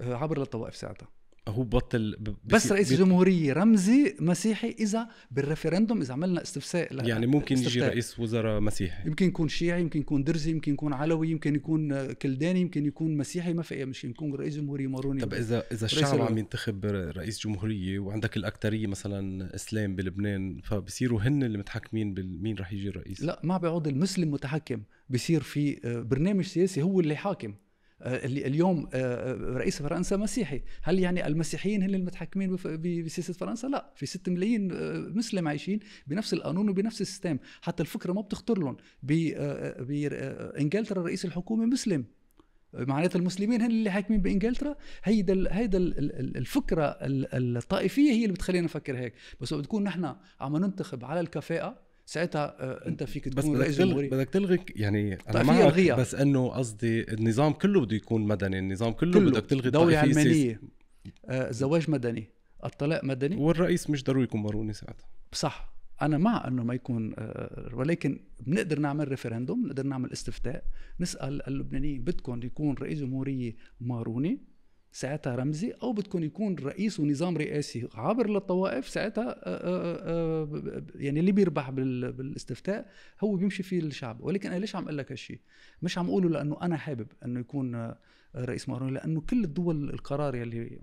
عبر للطوائف ساعتها هو بطل بس رئيس جمهوريه رمزي مسيحي اذا بالريفرندوم اذا عملنا استفساء يعني ممكن يجي رئيس وزراء مسيحي يمكن يكون شيعي يمكن يكون درزي يمكن يكون علوي يمكن يكون كلداني يمكن يكون مسيحي ما في اي مشكله يمكن رئيس جمهوريه ماروني طب اذا اذا الشعب عم ينتخب رئيس جمهوريه وعندك الاكثريه مثلا اسلام بلبنان فبصيروا هن اللي متحكمين بمين رح يجي الرئيس لا ما بيعود المسلم متحكم بصير في آه، برنامج سياسي هو اللي حاكم آه، اليوم آه، آه، رئيس فرنسا مسيحي هل يعني المسيحيين هن المتحكمين بسياسه فرنسا لا في 6 ملايين مسلم عايشين بنفس القانون وبنفس السيستم حتى الفكره ما بتخطر لهم بانجلترا رئيس الحكومه مسلم معناتها المسلمين هن اللي حاكمين بانجلترا هيدا هيدا الفكره الطائفيه هي اللي بتخلينا نفكر هيك بس بتكون نحن عم ننتخب على الكفاءه ساعتها آه، انت فيك تكون بس رئيس تلغي بدك تلغي يعني انا طيب، معك الغية. بس انه قصدي النظام كله بده يكون مدني النظام كله, كله. بدك تلغي دولة علمانية الزواج مدني الطلاق مدني والرئيس مش ضروري يكون ماروني ساعتها صح انا مع انه ما يكون آه، ولكن بنقدر نعمل ريفرندوم بنقدر نعمل استفتاء نسال اللبنانيين بدكم يكون رئيس جمهوريه ماروني ساعتها رمزي او بدكم يكون رئيس ونظام رئاسي عابر للطوائف ساعتها آه، آه، آه، يعني اللي بيربح بالاستفتاء هو بيمشي فيه الشعب ولكن انا ليش عم اقول لك هالشيء مش عم اقوله لانه انا حابب انه يكون رئيس مقروني لانه كل الدول القرار يلي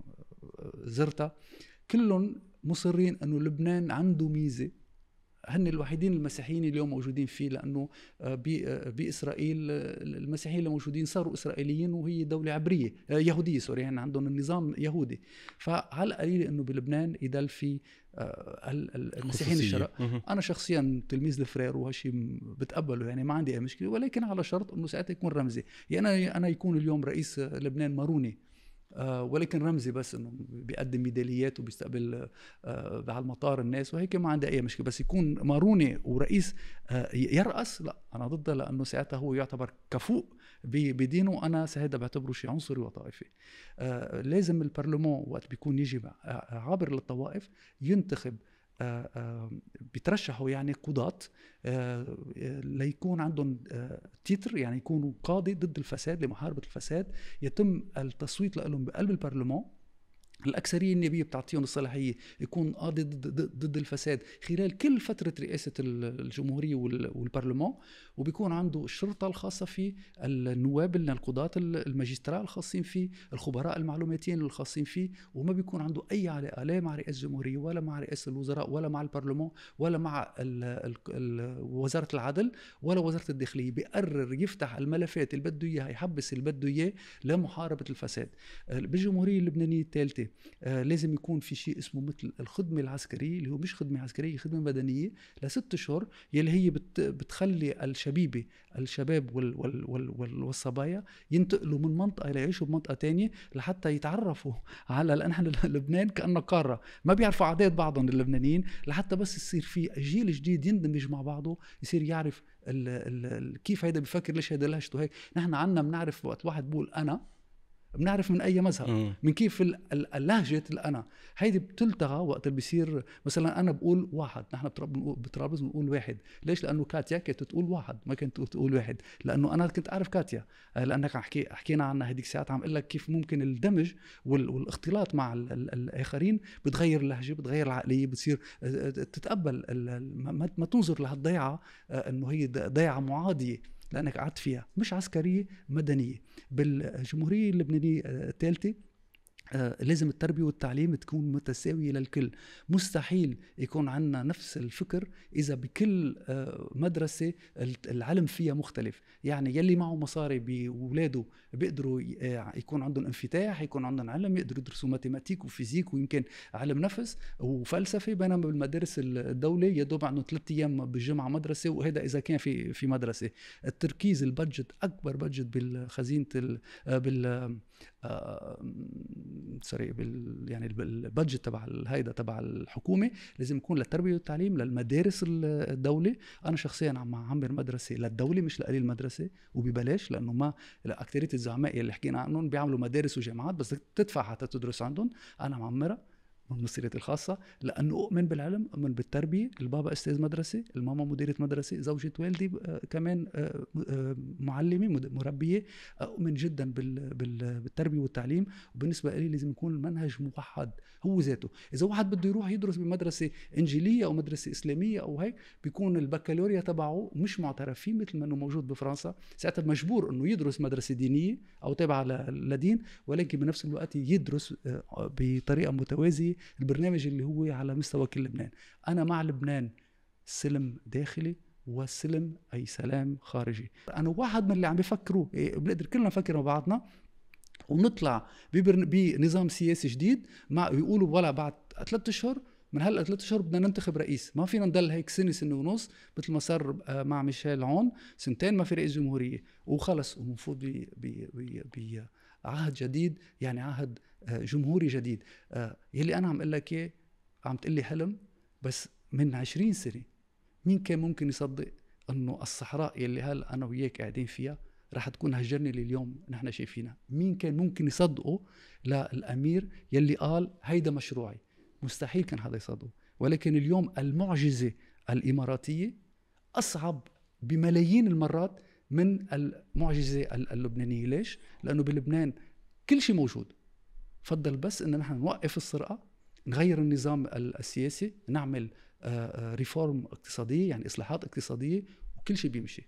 زرتها كلهم مصرين انه لبنان عنده ميزه هن الوحيدين المسيحيين اليوم موجودين فيه لانه آه، آه، باسرائيل آه، المسيحيين اللي موجودين صاروا اسرائيليين وهي دوله عبريه يهوديه سوري يعني عندهم النظام يهودي فعلى قليل انه بلبنان يضل في المسيحيين الشرق انا شخصيا تلميذ الفرير وهالشيء بتقبله يعني ما عندي اي مشكله ولكن على شرط انه ساعتها يكون رمزي يعني انا انا يكون اليوم رئيس لبنان ماروني آه، ولكن رمزي بس انه بيقدم ميداليات وبيستقبل آه، على المطار الناس وهيك ما عنده اي مشكله بس يكون ماروني ورئيس آه، يرأس لا انا ضده لانه ساعتها هو يعتبر كفوء بدينه انا سهيدا بعتبره شيء عنصري وطائفي لازم البرلمان وقت بيكون يجي عابر للطوائف ينتخب آه، آه، بترشحوا يعني قضاة آه، ليكون عندهم تيتر يعني يكونوا قاضي ضد الفساد لمحاربة الفساد يتم التصويت لهم بقلب البرلمان الأكثرية النيابية بتعطيهم الصلاحية يكون قاضي ضد, ضد الفساد خلال كل فترة رئاسة الجمهورية والبرلمان وبيكون عنده الشرطة الخاصة فيه النواب القضاة الماجستراء الخاصين فيه الخبراء المعلوماتيين الخاصين فيه وما بيكون عنده أي علاقة لا مع رئاسة الجمهورية ولا مع رئاسة الوزراء ولا مع البرلمان ولا مع وزارة العدل ولا وزارة الداخلية بيقرر يفتح الملفات اللي بده إياها يحبس اللي بده إياه لمحاربة الفساد بالجمهورية اللبنانية الثالثة آه لازم يكون في شيء اسمه مثل الخدمه العسكريه اللي هو مش خدمه عسكريه خدمه مدنيه لست اشهر يلي هي بت بتخلي الشبيبه الشباب وال وال وال وال والصبايا ينتقلوا من منطقه ليعيشوا بمنطقه تانية لحتى يتعرفوا على لان لبنان كانه قاره ما بيعرفوا عادات بعضهم اللبنانيين لحتى بس يصير في جيل جديد يندمج مع بعضه يصير يعرف الـ الـ كيف هيدا بيفكر ليش هيدا لهجته هيك نحن عنا بنعرف وقت واحد بقول انا بنعرف من اي مذهب مم. من كيف اللهجه الانا هيدي بتلتغى وقت اللي بيصير مثلا انا بقول واحد نحن بطرابلس بنقول واحد ليش لانه كاتيا كانت تقول واحد ما كانت تقول واحد لانه انا كنت اعرف كاتيا آه، لانك حكي حكينا عنها هذيك الساعات عم اقول لك كيف ممكن الدمج والاختلاط مع الاخرين بتغير اللهجه بتغير العقليه بتصير آه، آه، تتقبل ما تنظر لهالضيعه انه هي ضيعه معاديه لانك قعدت فيها مش عسكريه مدنيه بالجمهوريه اللبنانيه آه، الثالثه آه، لازم التربيه والتعليم تكون متساويه للكل مستحيل يكون عندنا نفس الفكر اذا بكل آه، مدرسه العلم فيها مختلف يعني يلي معه مصاري بولاده بيقدروا آه، يكون عندهم انفتاح يكون عندهم علم يقدروا يدرسوا ماتيماتيك وفيزيك ويمكن علم نفس وفلسفه بينما بالمدارس الدوله يا دوب ثلاثة ثلاث ايام بالجمعه مدرسه وهذا اذا كان في في مدرسه التركيز البادجت اكبر بادجت بالخزينه بال آه، سوري بال يعني البادجت تبع الهيدا تبع الحكومه لازم يكون للتربيه والتعليم للمدارس الدوله انا شخصيا عم عمر مدرسه للدوله مش لقليل المدرسه وببلاش لانه ما اكثريه الزعماء اللي حكينا عنهم بيعملوا مدارس وجامعات بس تدفع حتى تدرس عندهم انا معمرها من مسيرتي الخاصة لأنه أؤمن بالعلم أؤمن بالتربية البابا أستاذ مدرسة الماما مديرة مدرسة زوجة والدي آه، كمان آه، آه، معلمة مربية أؤمن جدا بالتربية والتعليم وبالنسبة لي لازم يكون المنهج موحد هو ذاته إذا واحد بده يروح يدرس بمدرسة إنجيلية أو مدرسة إسلامية أو هيك بيكون البكالوريا تبعه مش معترف فيه مثل ما أنه موجود بفرنسا ساعتها مجبور أنه يدرس مدرسة دينية أو تابعة لدين ولكن بنفس الوقت يدرس بطريقة متوازية البرنامج اللي هو على مستوى كل لبنان انا مع لبنان سلم داخلي وسلم اي سلام خارجي انا واحد من اللي عم بفكروا إيه، بنقدر كلنا نفكر مع بعضنا ونطلع بنظام سياسي جديد مع يقولوا ولا بعد ثلاثة اشهر من هلا ثلاث اشهر بدنا ننتخب رئيس، ما فينا نضل هيك سنه سنه ونص مثل ما صار آه، مع ميشيل عون سنتين ما في رئيس جمهوريه وخلص ومفروض بعهد جديد يعني عهد آه، جمهوري جديد آه، يلي انا عم اقول لك اياه عم تقول لي حلم بس من 20 سنه مين كان ممكن يصدق انه الصحراء يلي هلا انا وياك قاعدين فيها رح تكون هالجنة اللي اليوم نحن شايفينها مين كان ممكن يصدقه للأمير يلي قال هيدا مشروعي مستحيل كان حدا يصدقه ولكن اليوم المعجزة الإماراتية أصعب بملايين المرات من المعجزة اللبنانية ليش؟ لأنه بلبنان كل شيء موجود فضل بس ان نحن نوقف السرقه نغير النظام السياسي نعمل ريفورم آه، آه، اقتصاديه يعني اصلاحات اقتصاديه وكل شيء بيمشي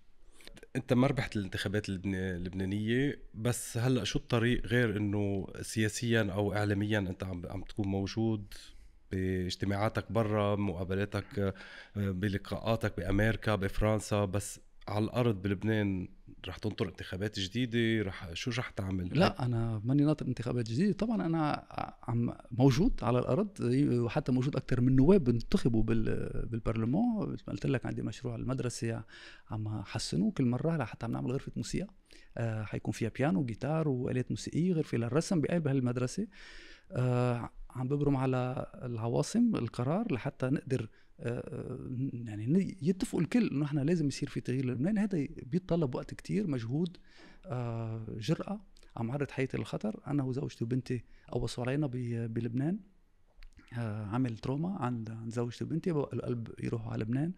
انت ما ربحت الانتخابات اللبنانيه بس هلا شو الطريق غير انه سياسيا او اعلاميا انت عم عم تكون موجود باجتماعاتك برا مقابلاتك آه، بلقاءاتك بامريكا بفرنسا بس على الارض بلبنان رح تنطر انتخابات جديده رح شو رح تعمل لا انا ماني ناطر انتخابات جديده طبعا انا عم موجود على الارض وحتى موجود اكثر من نواب انتخبوا بالبرلمان مثل ما قلت لك عندي مشروع المدرسه عم حسنوه كل مره لحتى عم نعمل غرفه موسيقى آه حيكون فيها بيانو جيتار والات موسيقيه غرفه للرسم بقلب هالمدرسه آه عم ببرم على العواصم القرار لحتى نقدر آه، آه، يعني يتفقوا الكل انه احنا لازم يصير في تغيير لبنان هذا بيتطلب وقت كتير مجهود آه، جرأة عم عرض حياتي للخطر انا وزوجتي وبنتي قوصوا علينا بلبنان عمل تروما عند عند زوجتي وبنتي القلب يروحوا على لبنان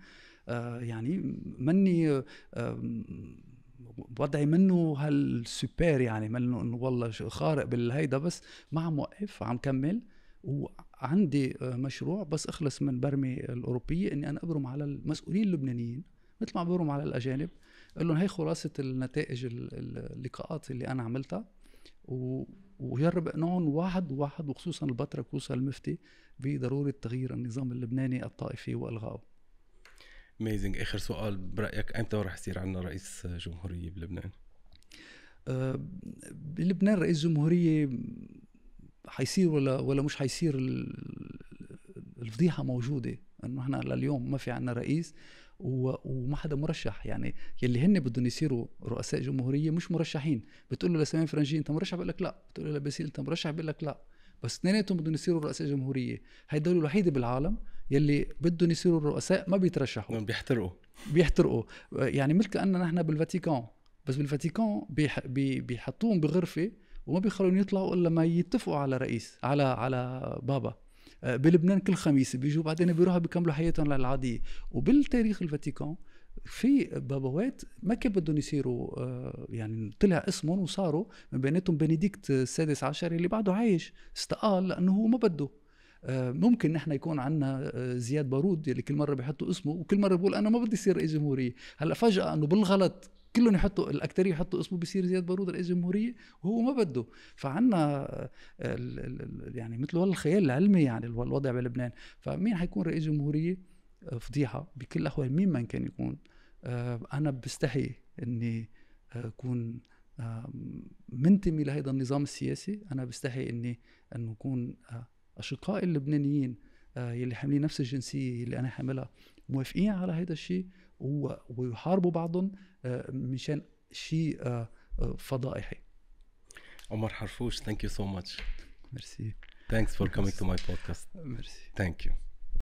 يعني مني وضعي منه هالسوبر يعني منه انه والله خارق بالهيدا بس ما عم وقف عم كمل عندي آه، مشروع بس اخلص من برمي الاوروبيه اني انا ابرم على المسؤولين اللبنانيين مثل ما ببرم على الاجانب اقول لهم هي خلاصه النتائج اللقاءات اللي انا عملتها وجرب اقنعهم واحد واحد وخصوصا البطرك وصل المفتي بضروره تغيير النظام اللبناني الطائفي والغائه اميزنج اخر سؤال برايك انت رح يصير عندنا رئيس جمهوريه بلبنان؟ أه بلبنان رئيس جمهوريه حيصير ولا ولا مش حيصير الفضيحه موجوده انه احنا لليوم ما في عندنا رئيس وما حدا مرشح يعني يلي هن بدهم يصيروا رؤساء جمهوريه مش مرشحين بتقول له لسامين فرنجي انت مرشح بقول لك لا بتقول له لباسيل انت مرشح بقول لك لا بس اثنيناتهم بدهم يصيروا رؤساء جمهوريه هي الدوله الوحيده بالعالم يلي بدهم يصيروا الرؤساء ما بيترشحوا بيحترقوا بيحترقوا يعني مثل كاننا نحن بالفاتيكان بس بالفاتيكان بيحطوهم بغرفه وما بيخلون يطلعوا الا ما يتفقوا على رئيس على على بابا آه، بلبنان كل خميس بيجوا بعدين بيروحوا بيكملوا حياتهم العاديه وبالتاريخ الفاتيكان في بابوات ما كان بدهم يصيروا آه، يعني طلع اسمهم وصاروا من بيناتهم بنديكت السادس عشر اللي بعده عايش استقال لانه هو ما بده آه، ممكن نحن يكون عندنا زياد بارود اللي كل مره بيحطوا اسمه وكل مره بيقول انا ما بدي يصير رئيس جمهوريه هلا فجاه انه بالغلط كلهم يحطوا الاكثريه يحطوا اسمه بيصير زياد بارود رئيس جمهوريه وهو ما بده فعنا آه، يعني مثل والله الخيال العلمي يعني الوضع بلبنان فمين حيكون رئيس جمهوريه آه، فضيحه بكل الاحوال مين ما كان يكون آه، انا بستحي اني اكون منتمي لهذا النظام السياسي انا بستحي اني ان اكون اشقائي اللبنانيين يلي حاملين نفس الجنسيه اللي انا حاملها موافقين على هذا الشيء ويحاربوا بعضهم آه، مشان شيء آه، آه، فضائحي عمر حرفوش ثانك يو سو ماتش ميرسي ثانكس فور كومينج تو ماي بودكاست ميرسي ثانك يو